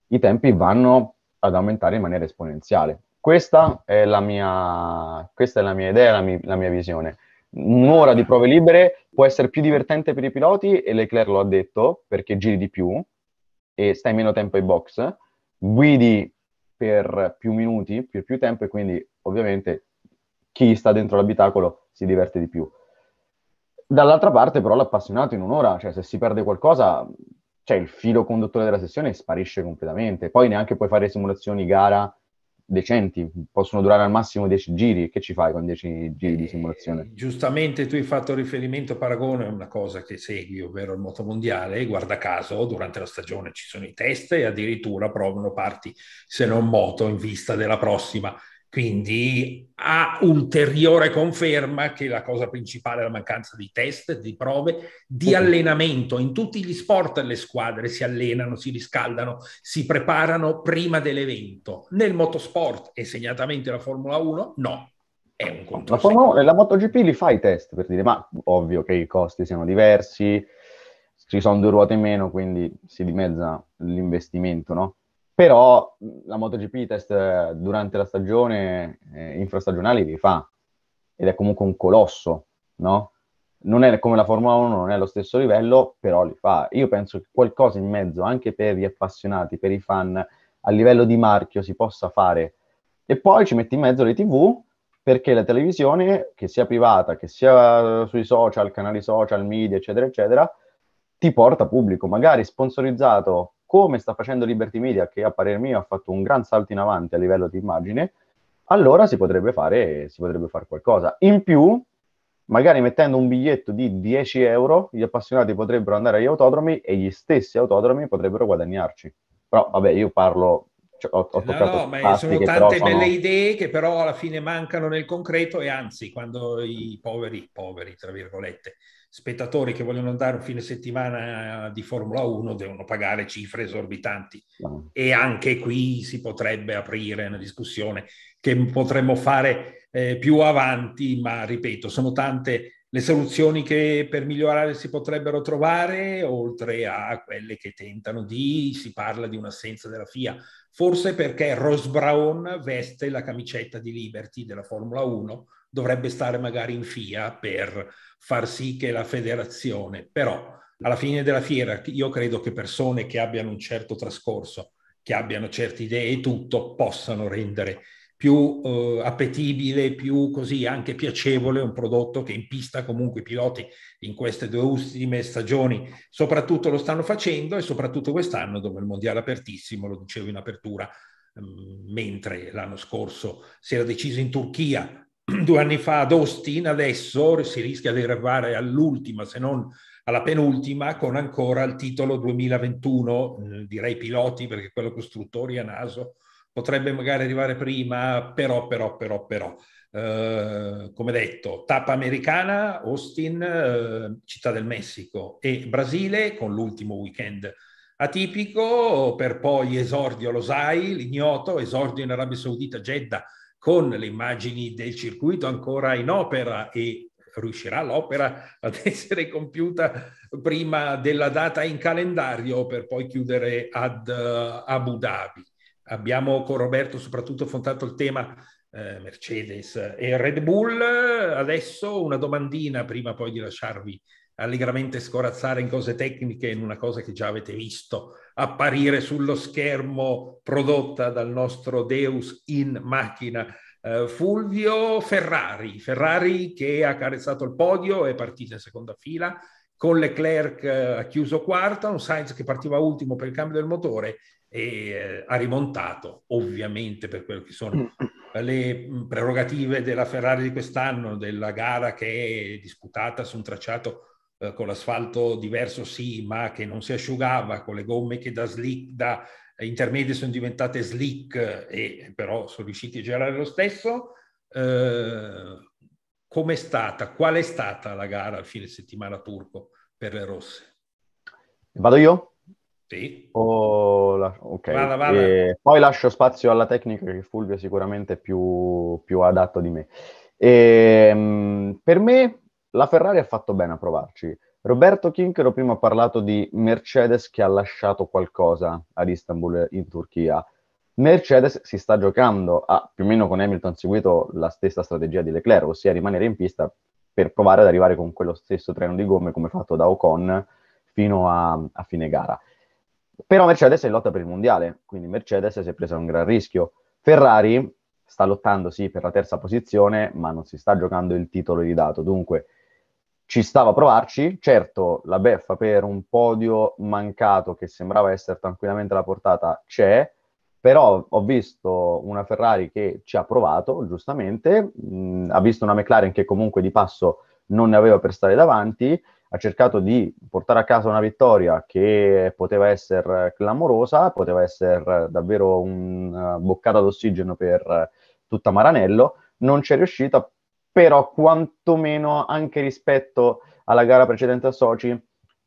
C: i tempi vanno ad aumentare in maniera esponenziale. Questa è la mia, questa è la mia idea, la mia, la mia visione un'ora di prove libere può essere più divertente per i piloti e Leclerc lo ha detto perché giri di più e stai meno tempo ai box, guidi per più minuti, per più tempo e quindi ovviamente chi sta dentro l'abitacolo si diverte di più. Dall'altra parte però l'appassionato in un'ora, cioè se si perde qualcosa, cioè il filo conduttore della sessione sparisce completamente. Poi neanche puoi fare simulazioni gara decenti, possono durare al massimo 10 giri. Che ci fai con 10 giri di eh, simulazione? Eh,
A: giustamente tu hai fatto riferimento a paragone una cosa che segui, ovvero il moto mondiale. Guarda caso, durante la stagione ci sono i test e addirittura provano parti, se non moto, in vista della prossima. Quindi ha ulteriore conferma che la cosa principale è la mancanza di test, di prove, di allenamento. In tutti gli sport le squadre si allenano, si riscaldano, si preparano prima dell'evento. Nel motorsport e segnatamente la Formula 1 no. È un
C: contro. La Formula 1 e la MotoGP li fa i test per dire, ma ovvio che i costi siano diversi, ci sono due ruote in meno, quindi si dimezza l'investimento, no? però la MotoGP test eh, durante la stagione eh, infrastagionale li fa ed è comunque un colosso, no? Non è come la Formula 1, non è allo stesso livello, però li fa. Io penso che qualcosa in mezzo anche per gli appassionati, per i fan, a livello di marchio si possa fare. E poi ci metti in mezzo le TV, perché la televisione, che sia privata, che sia sui social, canali social, media, eccetera, eccetera, ti porta pubblico, magari sponsorizzato come sta facendo Liberty Media, che a parer mio ha fatto un gran salto in avanti a livello di immagine, allora si potrebbe fare, si potrebbe fare qualcosa. In più, magari mettendo un biglietto di 10 euro, gli appassionati potrebbero andare agli autodromi e gli stessi autodromi potrebbero guadagnarci. Però vabbè, io parlo cioè, ho, ho no, no, sono tante sono... belle
A: idee che però alla fine mancano nel concreto e anzi quando i poveri, poveri tra virgolette, spettatori che vogliono andare un fine settimana eh, di Formula 1 devono pagare cifre esorbitanti. E anche qui si potrebbe aprire una discussione che potremmo fare eh, più avanti, ma ripeto, sono tante le soluzioni che per migliorare si potrebbero trovare, oltre a quelle che tentano di, si parla di un'assenza della FIA, forse perché Ross Brown veste la camicetta di Liberty della Formula 1 dovrebbe stare magari in FIA per far sì che la federazione, però alla fine della fiera io credo che persone che abbiano un certo trascorso, che abbiano certe idee e tutto, possano rendere più eh, appetibile, più così anche piacevole un prodotto che in pista comunque i piloti in queste due ultime stagioni soprattutto lo stanno facendo e soprattutto quest'anno dove il mondiale è apertissimo, lo dicevo in apertura, mm, mentre l'anno scorso si era deciso in Turchia due anni fa ad Austin, adesso si rischia di arrivare all'ultima, se non alla penultima, con ancora il titolo 2021, eh, direi piloti, perché quello costruttori a naso potrebbe magari arrivare prima, però, però, però, però. Eh, come detto, tappa americana, Austin, eh, Città del Messico e Brasile con l'ultimo weekend atipico, per poi esordio a Losai, l'ignoto, esordio in Arabia Saudita, Jeddah, con le immagini del circuito ancora in opera e riuscirà l'opera ad essere compiuta prima della data in calendario per poi chiudere ad uh, Abu Dhabi. Abbiamo con Roberto soprattutto affrontato il tema eh, Mercedes e Red Bull. Adesso una domandina prima poi di lasciarvi allegramente scorazzare in cose tecniche, in una cosa che già avete visto apparire sullo schermo prodotta dal nostro Deus in macchina. Uh, Fulvio Ferrari, Ferrari che ha carezzato il podio, è partito in seconda fila, con Leclerc eh, ha chiuso quarta, un Sainz che partiva ultimo per il cambio del motore e eh, ha rimontato, ovviamente per quello che sono mm. le mm, prerogative della Ferrari di quest'anno, della gara che è disputata su un tracciato eh, con l'asfalto diverso sì, ma che non si asciugava, con le gomme che da slick, da intermedie sono diventate slick e però sono riusciti a girare lo stesso. Eh, Com'è stata, qual è stata la gara al fine settimana turco per le rosse?
C: Vado io? Sì. Oh, la... okay. vada, vada. poi lascio spazio alla tecnica che Fulvio è sicuramente più, più adatto di me. E, ehm, per me la Ferrari ha fatto bene a provarci. Roberto Kinkero prima ha parlato di Mercedes che ha lasciato qualcosa ad Istanbul in Turchia. Mercedes si sta giocando, ha ah, più o meno con Hamilton seguito la stessa strategia di Leclerc, ossia rimanere in pista per provare ad arrivare con quello stesso treno di gomme come fatto da Ocon fino a, a fine gara. Però Mercedes è in lotta per il mondiale, quindi Mercedes si è presa un gran rischio. Ferrari sta lottando sì per la terza posizione, ma non si sta giocando il titolo di dato, dunque ci stava a provarci, certo la beffa per un podio mancato che sembrava essere tranquillamente la portata c'è, però ho visto una Ferrari che ci ha provato, giustamente, mh, mm, ha visto una McLaren che comunque di passo non ne aveva per stare davanti, ha cercato di portare a casa una vittoria che poteva essere clamorosa, poteva essere davvero una eh, boccata d'ossigeno per eh, tutta Maranello, non ci è riuscita però quantomeno anche rispetto alla gara precedente a Sochi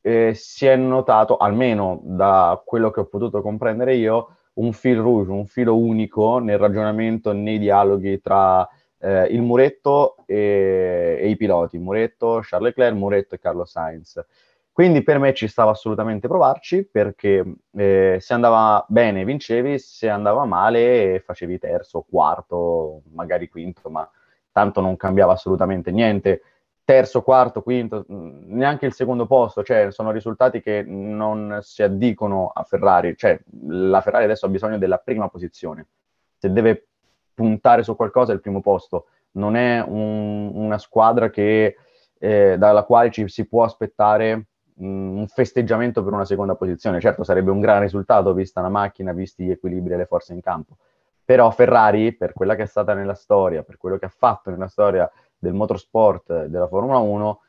C: eh, si è notato, almeno da quello che ho potuto comprendere io, un fil rouge, un filo unico nel ragionamento, nei dialoghi tra eh, il Muretto e, e, i piloti, Muretto, Charles Leclerc, Muretto e Carlo Sainz. Quindi per me ci stava assolutamente provarci perché eh, se andava bene vincevi, se andava male facevi terzo, quarto, magari quinto, ma tanto non cambiava assolutamente niente. Terzo, quarto, quinto, mm, neanche il secondo posto, cioè sono risultati che non si addicono a Ferrari, cioè la Ferrari adesso ha bisogno della prima posizione, se deve puntare su qualcosa è il primo posto, non è un, una squadra che, eh, dalla quale ci si può aspettare mm, un festeggiamento per una seconda posizione. Certo, sarebbe un gran risultato vista la macchina, visti gli equilibri e le forze in campo, però Ferrari, per quella che è stata nella storia, per quello che ha fatto nella storia del motorsport, della Formula 1,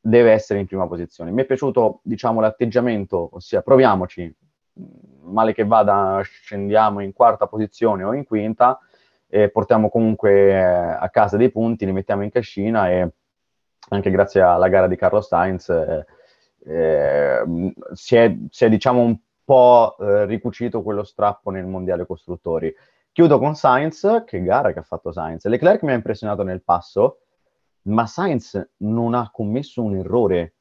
C: deve essere in prima posizione. Mi è piaciuto, diciamo, l'atteggiamento, ossia proviamoci, male che vada scendiamo in quarta posizione o in quinta, eh, portiamo comunque eh, a casa dei punti, li mettiamo in cascina e anche grazie alla gara di Carlo Sainz eh, eh, si, è, si, è, diciamo un po' eh, ricucito quello strappo nel mondiale costruttori. Chiudo con Sainz, che gara che ha fatto Sainz. Leclerc mi ha impressionato nel passo, ma Sainz non ha commesso un errore.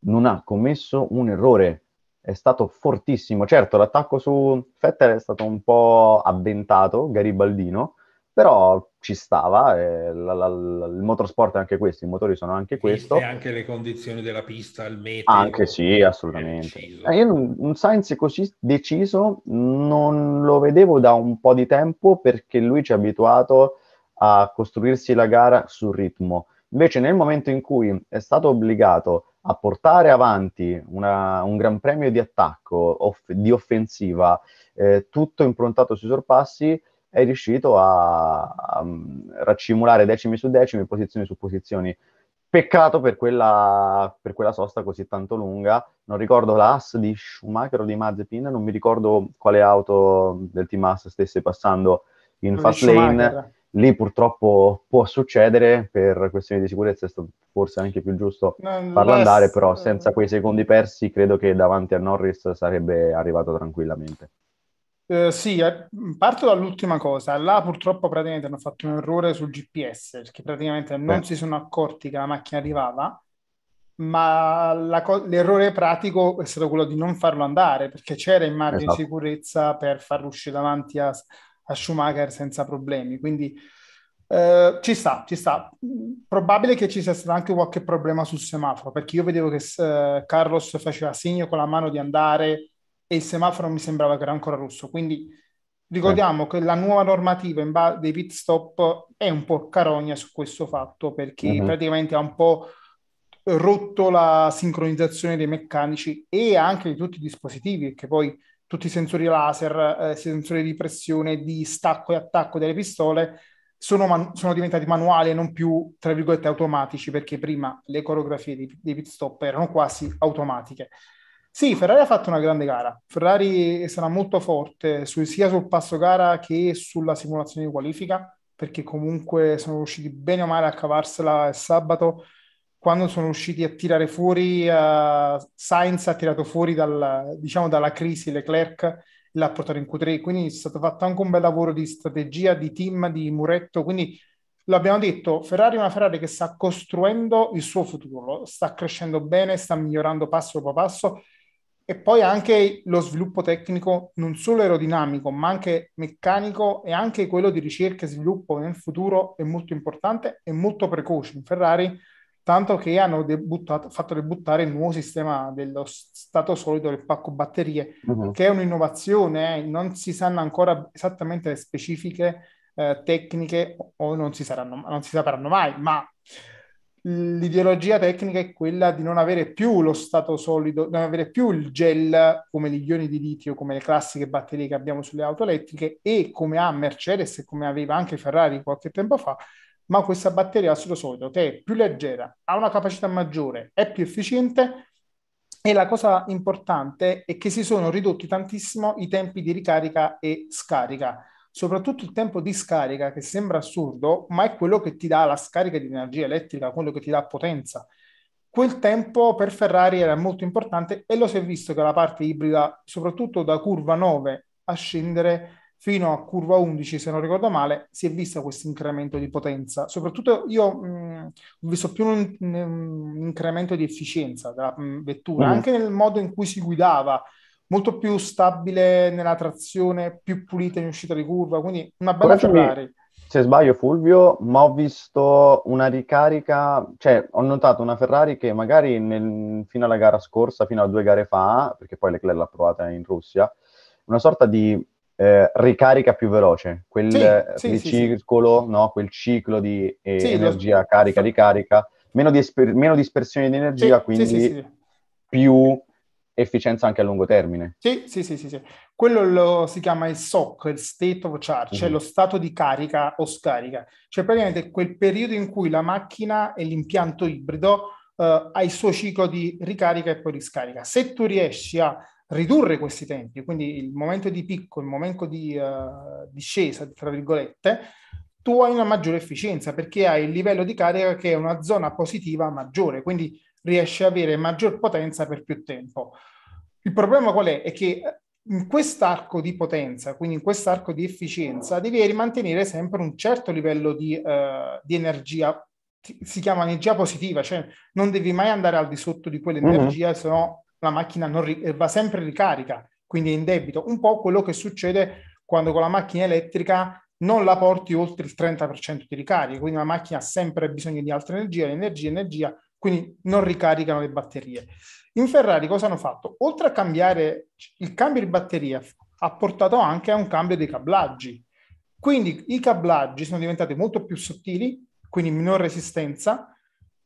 C: Non ha commesso un errore. È stato fortissimo. Certo, l'attacco su Fetter è stato un po' avventato, garibaldino, però ci stava, eh, la, la, la, il motorsport è anche questo, i motori sono anche questo. E anche le condizioni
A: della pista, il meteo. Anche sì,
C: eh, assolutamente. Eh, io un, un Sainz così deciso non lo vedevo da un po' di tempo perché lui ci ha abituato a costruirsi la gara sul ritmo. Invece nel momento in cui è stato obbligato a portare avanti una, un gran premio di attacco, off, di offensiva, eh, tutto improntato sui sorpassi, è riuscito a, a mm, raccimolare decimi su decimi, posizioni su posizioni. Peccato per quella, per quella, sosta così tanto lunga, non ricordo l'AS di Schumacher o di Mazepin, non mi ricordo quale auto del team AS stesse passando in non fast lane. Lì purtroppo può succedere, per questioni di sicurezza è stato forse anche più giusto non farlo andare, però eh. senza quei secondi persi credo che davanti a Norris sarebbe arrivato tranquillamente.
D: Eh, sì, eh, parto dall'ultima cosa. Là purtroppo praticamente hanno fatto un errore sul GPS, perché praticamente non Beh. si sono accorti che la macchina arrivava, ma co- l'errore pratico è stato quello di non farlo andare, perché c'era in margine esatto. di sicurezza per farlo uscire davanti a, a Schumacher senza problemi. Quindi eh, ci sta, ci sta. Probabile che ci sia stato anche qualche problema sul semaforo, perché io vedevo che eh, Carlos faceva segno con la mano di andare e il semaforo mi sembrava che era ancora rosso. Quindi ricordiamo eh. che la nuova normativa in ba- dei pit stop è un po' carogna su questo fatto perché mm-hmm. praticamente ha un po' rotto la sincronizzazione dei meccanici e anche di tutti i dispositivi, che poi tutti i sensori laser, eh, sensori di pressione, di stacco e attacco delle pistole sono, man- sono diventati manuali e non più, tra virgolette, automatici, perché prima le coreografie dei, dei pit stop erano quasi automatiche. Sì, Ferrari ha fatto una grande gara. Ferrari sarà molto forte su, sia sul passo gara che sulla simulazione di qualifica, perché comunque sono riusciti bene o male a cavarsela il sabato quando sono riusciti a tirare fuori, uh, Sainz ha tirato fuori dal, diciamo, dalla crisi Leclerc e l'ha portato in Q3, quindi è stato fatto anche un bel lavoro di strategia, di team, di muretto, quindi l'abbiamo detto, Ferrari è una Ferrari che sta costruendo il suo futuro, sta crescendo bene, sta migliorando passo dopo passo e poi anche lo sviluppo tecnico non solo aerodinamico ma anche meccanico e anche quello di ricerca e sviluppo nel futuro è molto importante e molto precoce in Ferrari tanto che hanno debuttato, fatto debuttare il nuovo sistema dello stato solido del pacco batterie uh-huh. che è un'innovazione eh, non si sanno ancora esattamente le specifiche eh, tecniche o non si, saranno, non si sapranno mai ma Mm. l'ideologia tecnica è quella di non avere più lo stato solido, non avere più il gel come gli ioni di litio, come le classiche batterie che abbiamo sulle auto elettriche e come ha Mercedes e come aveva anche Ferrari qualche tempo fa, ma questa batteria acido solido che è più leggera, ha una capacità maggiore, è più efficiente e la cosa importante è che si sono ridotti tantissimo i tempi di ricarica e scarica soprattutto il tempo di scarica, che sembra assurdo, ma è quello che ti dà la scarica di energia elettrica, quello che ti dà potenza. Quel tempo per Ferrari era molto importante e lo si è visto che la parte ibrida, soprattutto da curva 9 a scendere fino a curva 11, se non ricordo male, si è visto questo incremento di potenza. Soprattutto io mh, mm, ho visto più un, un, incremento di efficienza della mh, mm, vettura, mm. anche nel modo in cui si guidava molto più stabile nella trazione, più pulita in uscita di curva, quindi una bella Correggimi, Ferrari.
C: Se sbaglio Fulvio, ma ho visto una ricarica, cioè ho notato una Ferrari che magari nel, fino alla gara scorsa, fino a due gare fa, perché poi Leclerc l'ha provata in Russia, una sorta di eh, ricarica più veloce, quel sì, sì, ricircolo, sì, no? quel ciclo di eh, energia carica-ricarica, meno, di meno dispersione di energia, quindi più efficienza anche a lungo termine.
D: Sì, sì, sì, sì. sì. Quello lo, si chiama il SOC, il state of charge, mm-hmm. cioè mhm. lo stato di carica o scarica. Cioè praticamente quel periodo in cui la macchina e l'impianto ibrido eh, ha il suo ciclo di ricarica e poi riscarica. Se tu riesci a ridurre questi tempi, quindi il momento di picco, il momento di uh, discesa, tra virgolette, tu hai una maggiore efficienza perché hai il livello di carica che è una zona positiva maggiore. Quindi riesce ad avere maggior potenza per più tempo. Il problema qual è? È che eh, in quest'arco di potenza, quindi in quest'arco di efficienza, devi mantenere sempre un certo livello di, eh, di energia, si chiama energia positiva, cioè non devi mai andare al di sotto di quell'energia, mm-hmm. se no la macchina ri- eh, va sempre ricarica, quindi è in debito. Un po' quello che succede quando con la macchina elettrica non la porti oltre il 30% di ricarica, quindi la macchina ha sempre bisogno di altra energia, energia, energia, quindi non ricaricano le batterie. In Ferrari cosa hanno fatto? Oltre a cambiare il cambio di batteria, ha portato anche a un cambio dei cablaggi. Quindi i cablaggi sono diventati molto più sottili, quindi minor resistenza,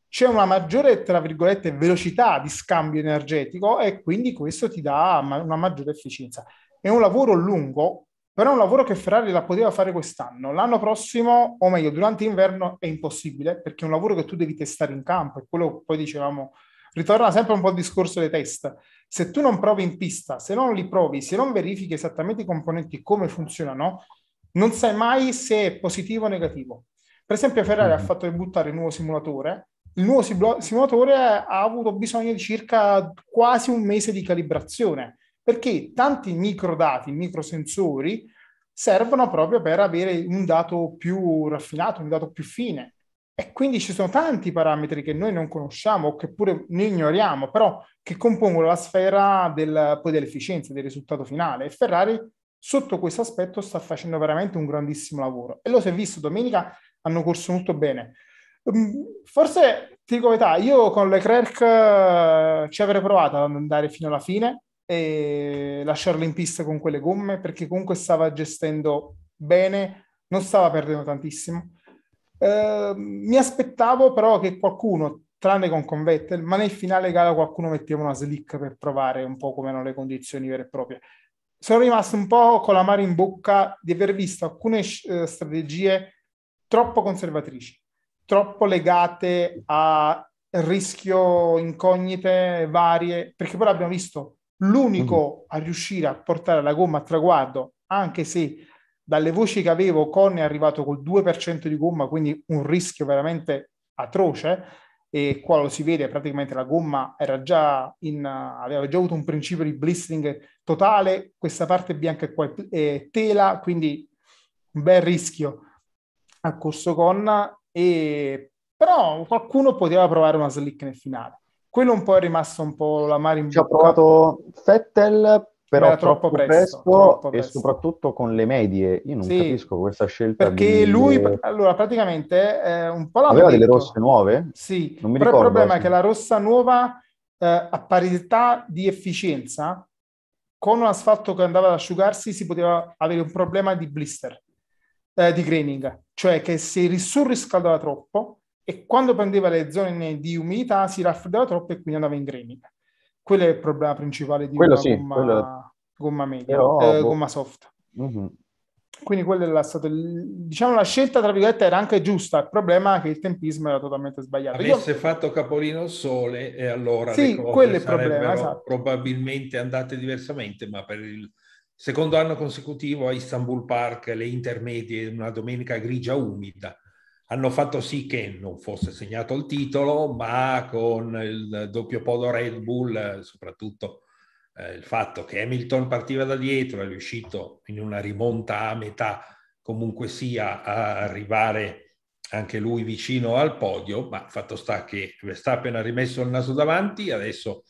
D: c'è una maggiore, tra virgolette, velocità di scambio energetico e quindi questo ti dà una maggiore efficienza. È un lavoro lungo, però è un lavoro che Ferrari la poteva fare quest'anno. L'anno prossimo, o meglio, durante l'inverno è impossibile perché è un lavoro che tu devi testare in campo e quello poi dicevamo, ritorna sempre un po' al discorso dei test. Se tu non provi in pista, se non li provi, se non verifichi esattamente i componenti come funzionano, non sai mai se è positivo o negativo. Per esempio Ferrari mm. ha mm-hmm. fatto debuttare il nuovo simulatore. Il nuovo simulatore ha avuto bisogno di circa quasi un mese di calibrazione perché tanti microdati, microsensori, servono proprio per avere un dato più raffinato, un dato più fine. E quindi ci sono tanti parametri che noi non conosciamo o che pure noi ignoriamo, però che compongono la sfera del, dell'efficienza, del risultato finale. E Ferrari sotto questo aspetto sta facendo veramente un grandissimo lavoro. E lo si è visto domenica, hanno corso molto bene. Ehm, forse, ti dico la verità, io con Leclerc eh, ci avrei provato ad andare fino alla fine, e lasciarlo in pista con quelle gomme perché comunque stava gestendo bene, non stava perdendo tantissimo. Eh, mi aspettavo però che qualcuno, tranne con Convettel, ma nel finale gara qualcuno metteva una slick per provare un po' come erano le condizioni vere e proprie. Sono rimasto un po' con la mano in bocca di aver visto alcune eh, strategie troppo conservatrici, troppo legate a rischio incognite varie, perché poi l'abbiamo visto L'unico mhm. a riuscire a portare la gomma a traguardo, anche se dalle voci che avevo con è arrivato col 2% di gomma, quindi un rischio veramente atroce, e qua lo si vede praticamente la gomma era già in, aveva già avuto un principio di blistering totale, questa parte bianca è, qua, è tela, quindi un bel rischio a corso con, e, però qualcuno poteva provare una slick nel finale quello un po' è rimasto un po' la mare in bocca. Ci ha
C: provato Fettel, però Era troppo, troppo presto, presto troppo e soprattutto con le medie. Io non sì, capisco questa scelta. Perché di... lui,
D: allora, praticamente eh, un po' la Aveva delle
C: rosse nuove? Sì, non mi però ricordo, il problema sì. è eh, che
D: la rossa nuova, eh, a parità di efficienza, con un asfalto che andava ad asciugarsi, si poteva avere un problema di blister, eh, di graining. Cioè che si surriscaldava troppo, e quando prendeva le zone di umidità si raffreddava troppo e quindi andava in gremita. Quello è il problema principale di quello una sì, gomma, quello... gomma, media, Però... eh, boh. gomma soft. Mm-hmm. Quindi quella era stata, diciamo, la scelta, tra virgolette, era anche giusta, il problema è che il tempismo era totalmente sbagliato. Avesse Io...
A: fatto capolino sole e allora sì, quello è problema, esatto. probabilmente andate diversamente, ma per il secondo anno consecutivo a Istanbul Park, le intermedie, una domenica grigia umida, hanno fatto sì che non fosse segnato il titolo, ma con il doppio polo Red Bull, soprattutto eh, il fatto che Hamilton partiva da dietro, è riuscito in una rimonta a metà comunque sia a arrivare anche lui vicino al podio, ma fatto sta che Verstappen ha rimesso il naso davanti, adesso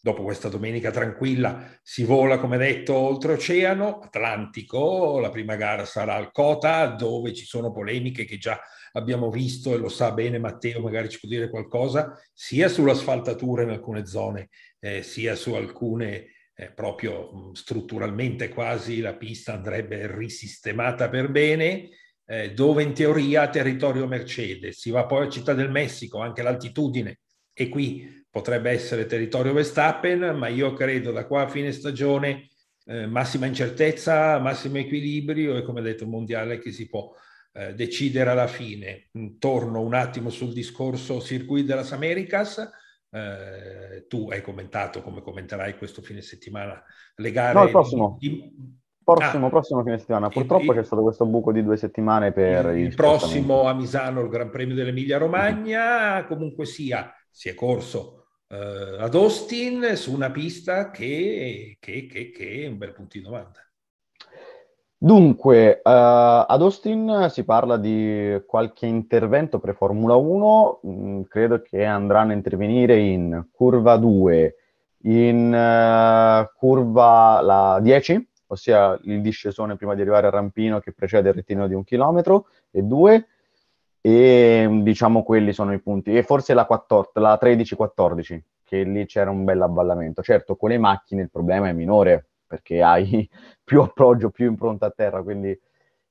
A: dopo questa domenica tranquilla si vola, come detto, oltreoceano, Atlantico, la prima gara sarà al Cota, dove ci sono polemiche che già abbiamo visto, e lo sa bene Matteo, magari ci può dire qualcosa, sia sull'asfaltatura in alcune zone, eh, sia su alcune eh, proprio strutturalmente quasi la pista andrebbe risistemata per bene, eh, dove in teoria ha territorio Mercedes. Si va poi a Città del Messico, anche l'altitudine, e qui potrebbe essere territorio Verstappen, ma io credo da qua a fine stagione eh, massima incertezza, massimo equilibrio e come detto un mondiale che si può eh, decidere alla fine. Mm, torno un attimo sul discorso Circuit de las Americas. Eh, tu hai commentato, come commenterai questo fine settimana, le gare... No, il prossimo. Di...
C: Prossimo, ah, prossimo fine settimana. Purtroppo il, c'è stato questo buco di due settimane per... Il, il prossimo
A: a Misano, il Gran Premio dell'Emilia Romagna, mm-hmm. comunque sia, si è corso eh, ad Austin su una pista che, che, che, che è un bel punto di domanda.
C: Dunque, eh, ad Austin si parla di qualche intervento pre-Formula 1, mh, mm, credo che andranno a intervenire in curva 2, in eh, curva 10, ossia il discesone prima di arrivare al rampino che precede il retino di un chilometro e 2, e mm, diciamo quelli sono i punti, e forse la, la 13-14, che lì c'era un bel avvallamento. Certo, con le macchine il problema è minore, perché hai più appoggio, più impronta a terra, quindi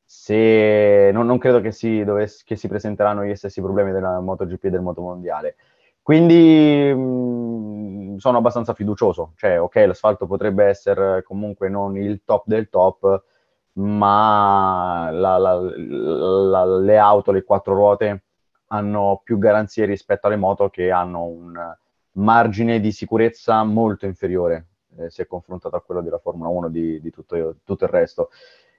C: se, non, non, credo che si, dovess- che si, presenteranno gli stessi problemi della MotoGP e del motomondiale. Quindi mh, mm, sono abbastanza fiducioso, cioè ok l'asfalto potrebbe essere comunque non il top del top, ma la, la, la, le auto, le quattro ruote hanno più garanzie rispetto alle moto che hanno un margine di sicurezza molto inferiore eh, si è confrontato a quello della Formula 1 di, di tutto, tutto, il resto.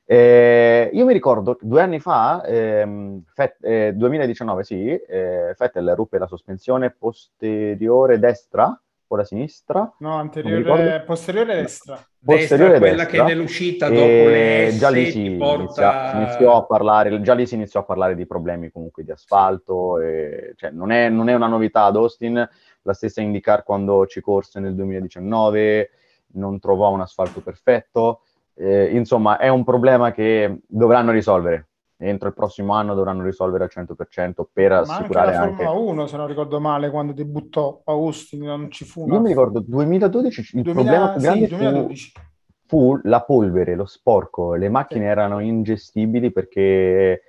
C: Eh, io mi ricordo due anni fa, ehm, Fett, eh, 2019 sì, eh, Fettel ruppe la sospensione posteriore destra o la sinistra?
D: No, anteriore, posteriore destra. Posteriore destra, quella destra. che nell'uscita dopo e le già lì si porta... iniziò a
C: parlare, già lì si iniziò a parlare di problemi comunque di asfalto, e, cioè, non, è, non è una novità ad Austin, la stessa IndyCar quando ci corse nel 2019, non trovò un asfalto perfetto. Eh, insomma, è un problema che dovranno risolvere. Entro il prossimo anno dovranno risolvere al 100% per Ma assicurare anche... la
D: Formula anche... 1, se non ricordo male, quando debuttò Austin non ci fu... Una... Io mi ricordo,
C: 2012, il 2000... problema più grande sì, 2012. Fu, fu, la polvere, lo sporco. Le macchine sì. erano ingestibili perché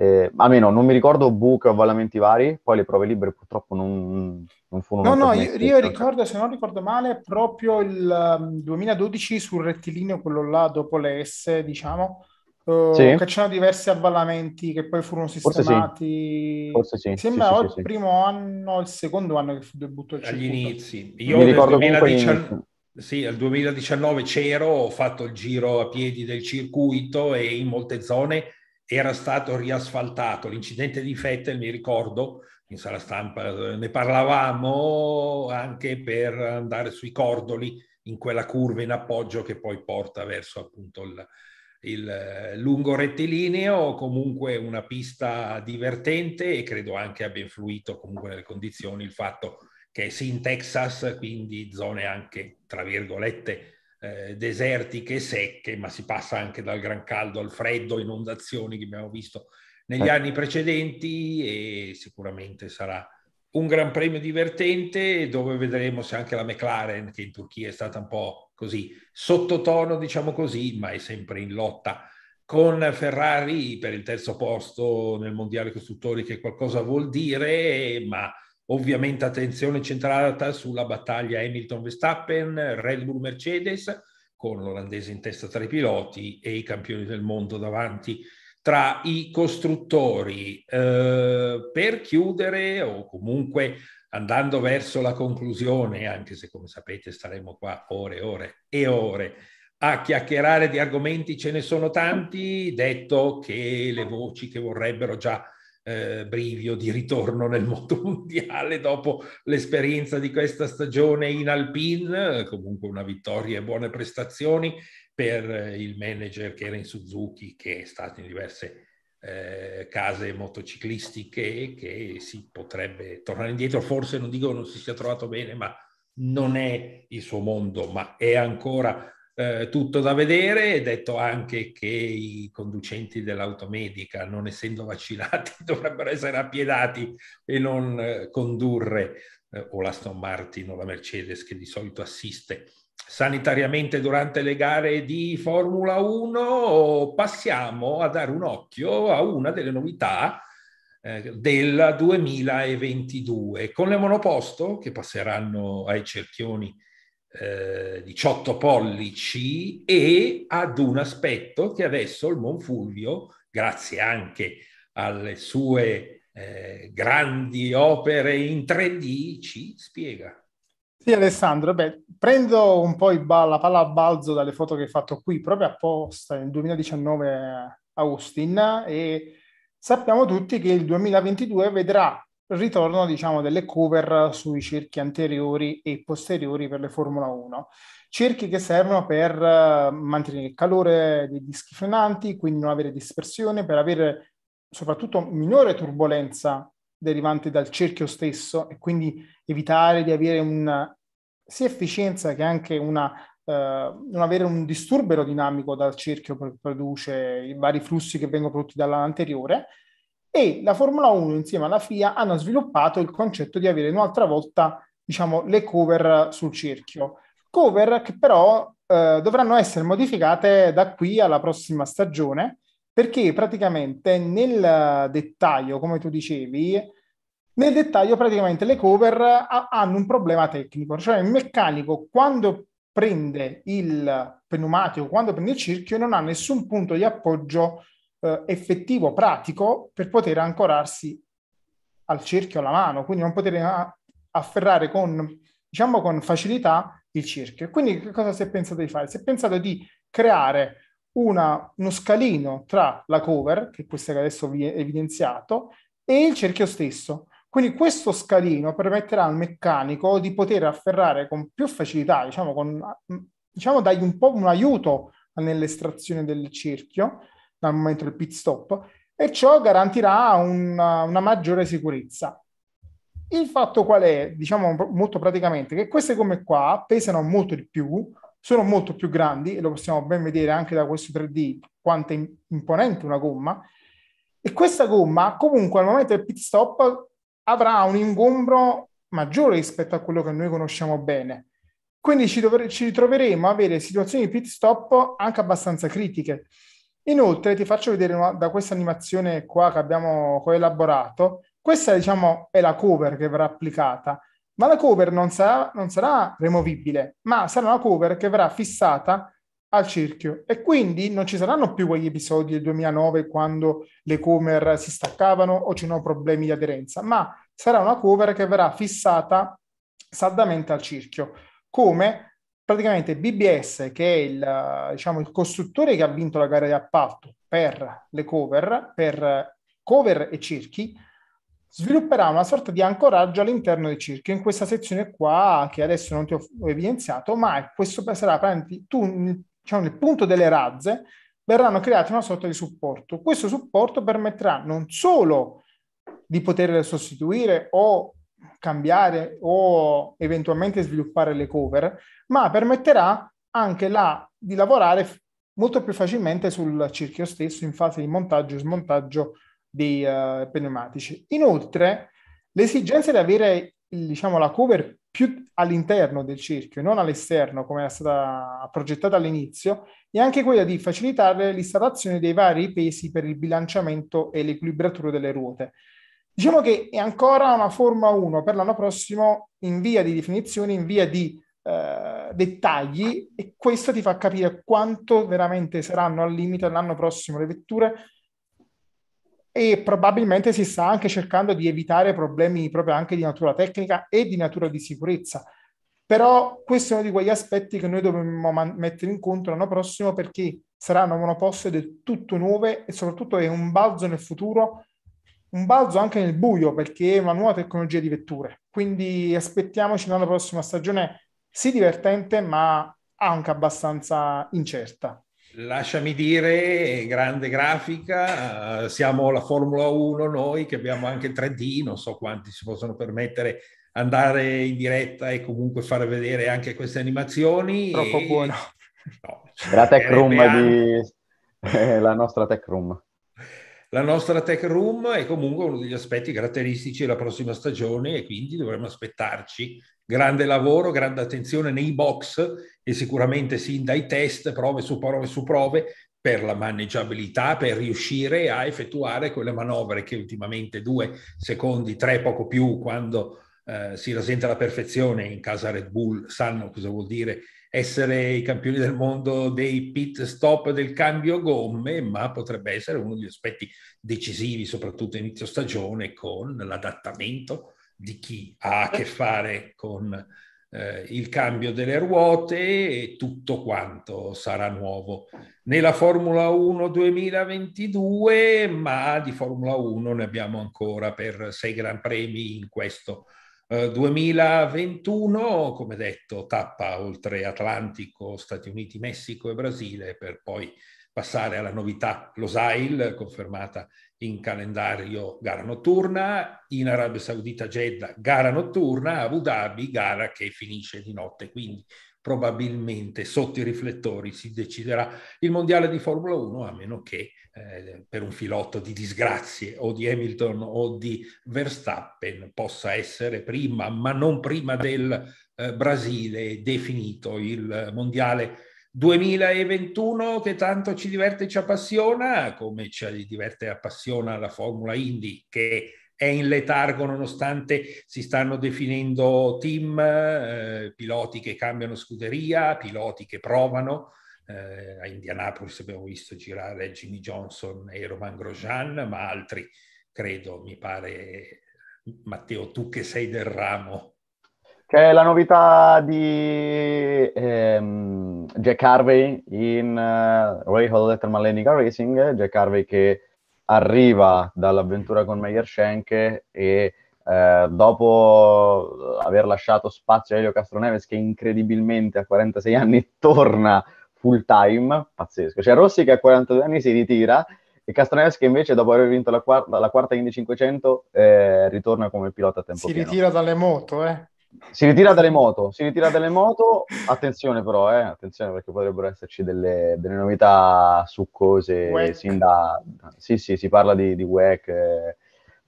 C: eh, meno, non mi ricordo book o avvallamenti vari, poi le prove libere purtroppo non, non furono... No, no, io, io,
D: ricordo, se non ricordo male, proprio il um, 2012 sul rettilineo, quello là dopo le S, diciamo, uh, sì. che c'erano diversi avvallamenti che poi furono sistemati.
C: Forse sì. Forse sì. Sembra sì, o il
D: primo anno, il secondo anno che fu debutto il Agli inizi.
A: Io mi ricordo 2019... Sì, al 2019 c'ero, ho fatto il giro a piedi del circuito e in molte zone era stato riasfaltato. L'incidente di Fettel, mi ricordo, in sala stampa eh, ne parlavamo anche per andare sui cordoli in quella curva in appoggio che poi porta verso appunto il, il eh, lungo rettilineo, comunque una pista divertente e credo anche abbia influito comunque nelle condizioni il fatto che si in Texas, quindi zone anche tra virgolette eh, desertiche e secche, ma si passa anche dal gran caldo al freddo, inondazioni che abbiamo visto negli eh. anni precedenti e sicuramente sarà un gran premio divertente dove vedremo se anche la McLaren, che in Turchia è stata un po' così sottotono, diciamo così, ma è sempre in lotta con Ferrari per il terzo posto nel Mondiale Costruttori, che qualcosa vuol dire, ma Ovviamente attenzione centrata sulla battaglia Hamilton-Verstappen, Red Bull-Mercedes, con l'olandese in testa tra i piloti e i campioni del mondo davanti tra i costruttori. Eh, per chiudere o comunque andando verso la conclusione, anche se come sapete staremo qua ore, e ore e ore a chiacchierare di argomenti, ce ne sono tanti, detto che le voci che vorrebbero già eh, brivio di ritorno nel mondo mondiale dopo l'esperienza di questa stagione in Alpine, eh, comunque una vittoria e buone prestazioni per eh, il manager che era in Suzuki, che è stato in diverse eh, case motociclistiche, che si potrebbe tornare indietro, forse non dico non si sia trovato bene, ma non è il suo mondo, ma è ancora eh, tutto da vedere, detto anche che i conducenti dell'automedica, non essendo vaccinati, dovrebbero essere appiedati e non eh, condurre eh, o la Aston Martin o la Mercedes che di solito assiste sanitariamente durante le gare di Formula 1, passiamo a dare un occhio a una delle novità eh, del 2022 con le monoposto che passeranno ai cerchioni 18 eh, pollici e ad un aspetto che adesso il Monfulvio, grazie anche alle sue eh, grandi opere in 3D, ci spiega.
D: Sì, Alessandro, beh, prendo un po' ba- la palla a balzo dalle foto che hai fatto qui proprio apposta nel 2019 a Austin e sappiamo tutti che il 2022 vedrà ritorno diciamo, delle cover sui cerchi anteriori e posteriori per le Formula 1. Cerchi che servono per eh, mantenere il calore dei dischi frenanti, quindi non avere dispersione, per avere soprattutto minore turbolenza derivante dal cerchio stesso e quindi evitare di avere una sia efficienza che anche una Uh, non avere un disturbo aerodinamico dal cerchio che produce i vari flussi che vengono prodotti dall'anteriore e la Formula 1 insieme alla FIA hanno sviluppato il concetto di avere un'altra volta diciamo, le cover sul cerchio. Cover che però eh, dovranno essere modificate da qui alla prossima stagione perché praticamente nel dettaglio, come tu dicevi, nel dettaglio praticamente le cover ha, hanno un problema tecnico, cioè il meccanico quando prende il pneumatico, quando prende il cerchio non ha nessun punto di appoggio eh, effettivo, pratico, per poter ancorarsi al cerchio alla mano, quindi non poter a- ah, afferrare con, diciamo, con facilità il cerchio. Quindi che cosa si è pensato di fare? Si è pensato di creare una, uno scalino tra la cover, che è questa che adesso vi è evidenziato, e il cerchio stesso. Quindi questo scalino permetterà al meccanico di poter afferrare con più facilità, diciamo, con, ah, diciamo dargli un po' un aiuto nell'estrazione del cerchio, dal momento del pit stop e ciò garantirà una, una maggiore sicurezza. Il fatto qual è, diciamo molto praticamente, che queste gomme qua pesano molto di più, sono molto più grandi e lo possiamo ben vedere anche da questo 3D quanto è imponente una gomma. E questa gomma comunque al momento del pit stop avrà un ingombro maggiore rispetto a quello che noi conosciamo bene. Quindi ci, dovre- ci troveremo a avere situazioni di pit stop anche abbastanza critiche. Inoltre ti faccio vedere una, da questa animazione qua che abbiamo coelaborato, questa diciamo è la cover che verrà applicata, ma la cover non sarà, non sarà removibile, ma sarà una cover che verrà fissata al cerchio e quindi non ci saranno più quegli episodi del 2009 quando le cover si staccavano o ci sono problemi di aderenza, ma sarà una cover che verrà fissata saldamente al cerchio, come praticamente BBS, che è il, diciamo, il costruttore che ha vinto la gara di appalto per le cover, per cover e cerchi, svilupperà una sorta di ancoraggio all'interno dei circhi, in questa sezione qua che adesso non ti ho evidenziato, ma questo sarà tu, diciamo, nel punto delle razze verranno create una sorta di supporto. Questo supporto permetterà non solo di poter sostituire o cambiare o eventualmente sviluppare le cover, ma permetterà anche la, di lavorare molto più facilmente sul cerchio stesso in fase di montaggio e smontaggio dei uh, pneumatici. Inoltre, l'esigenza di avere diciamo, la cover più all'interno del cerchio, non all'esterno come era stata progettata all'inizio, è anche quella di facilitare l'installazione dei vari pesi per il bilanciamento e l'equilibratura delle ruote. Diciamo che è ancora una forma 1 per l'anno prossimo in via di definizione, in via di eh, dettagli e questo ti fa capire quanto veramente saranno al limite l'anno prossimo le vetture e probabilmente si sta anche cercando di evitare problemi proprio anche di natura tecnica e di natura di sicurezza. Però questo è uno di quegli aspetti che noi dovremmo man- mettere in conto l'anno prossimo perché saranno monoposto del tutto nuove e soprattutto è un balzo nel futuro un balzo anche nel buio perché è una nuova tecnologia di vetture. Quindi aspettiamoci nella prossima stagione sì divertente, ma anche abbastanza incerta.
A: Lasciami dire, grande grafica, eh, siamo la Formula 1 noi che abbiamo anche il 3D, non so quanti si possono permettere andare in diretta e comunque fare vedere anche queste animazioni. Troppo e... buono. No, la
C: tech room di... la nostra tech room.
A: La nostra tech room è comunque uno degli aspetti caratteristici della prossima stagione e quindi dovremmo aspettarci grande lavoro, grande attenzione nei box e sicuramente sin dai test, prove su prove su prove per la maneggiabilità, per riuscire a effettuare quelle manovre che ultimamente due secondi, tre poco più quando eh, si rasenta la perfezione in casa Red Bull sanno cosa vuol dire essere i campioni del mondo dei pit stop del cambio gomme, ma potrebbe essere uno degli aspetti decisivi, soprattutto inizio stagione, con l'adattamento di chi ha a che fare con eh, il cambio delle ruote e tutto quanto sarà nuovo. Nella Formula 1 2022, ma di Formula 1 ne abbiamo ancora per sei Gran Premi in questo 2021, eh, come detto, tappa oltre Atlantico, Stati Uniti, Messico e Brasile per poi passare alla novità Losail, confermata in calendario gara notturna, in Arabia Saudita Jeddah gara notturna, Abu Dhabi gara che finisce di notte. Quindi probabilmente sotto i riflettori si deciderà il mondiale di Formula 1 a meno che eh, per un filotto di disgrazie o di Hamilton o di Verstappen possa essere prima, ma non prima del eh, Brasile, definito il mondiale 2021 che tanto ci diverte e ci appassiona, come ci diverte e appassiona la Formula Indy che è in letargo nonostante si stanno definendo team, eh, piloti che cambiano scuderia, piloti che provano. Eh, a Indianapolis abbiamo visto girare Jimmy Johnson e Roman Grosjean, ma altri, credo, mi pare, Matteo, tu che sei del ramo,
C: C'è la novità di ehm, Jack Harvey in uh, eh, Ray Hall Letterman Malenica Racing. Jack Harvey che arriva dall'avventura con Meyer Schenke e eh, dopo aver lasciato spazio a Elio Castroneves che incredibilmente a 46 anni torna full time, pazzesco. c'è cioè, Rossi che a 42 anni si ritira e Castroneves che invece dopo aver vinto la quarta, la quarta Indy 500 eh, ritorna come pilota a tempo si pieno. Si ritira dalle moto, eh? Si ritira dalle moto, si ritira dalle moto, attenzione però, eh, attenzione perché potrebbero esserci delle, delle novità succose, sin da, sì sì, si parla di, di WEC, eh,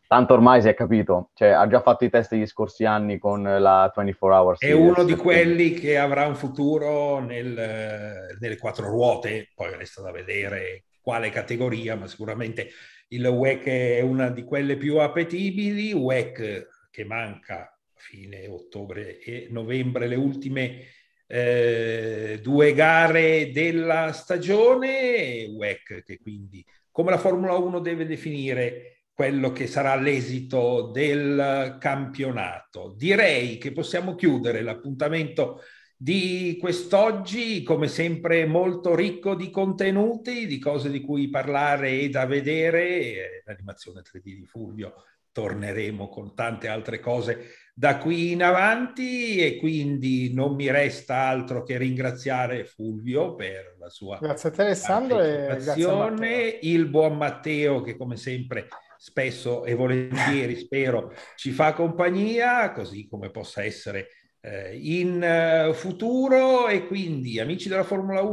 C: tanto ormai si è capito, cioè, ha già fatto i test degli scorsi anni con la 24 Hours. È uno di
A: quelli che avrà un futuro nel, nelle quattro ruote, poi resta da vedere quale categoria, ma sicuramente il WEC è una di quelle più appetibili, WEC che manca fine ottobre e novembre le ultime eh, due gare della stagione, WEC che quindi come la Formula 1 deve definire quello che sarà l'esito del campionato. Direi che possiamo chiudere l'appuntamento di quest'oggi, come sempre molto ricco di contenuti, di cose di cui parlare e da vedere, eh, l'animazione 3D di Fulvio torneremo con tante altre cose da qui in avanti e quindi non mi resta altro che ringraziare Fulvio per la sua
D: grazie a te Alessandro e grazie
A: il buon Matteo che come sempre spesso e volentieri spero ci fa compagnia così come possa essere eh, in eh, futuro e quindi amici della Formula 1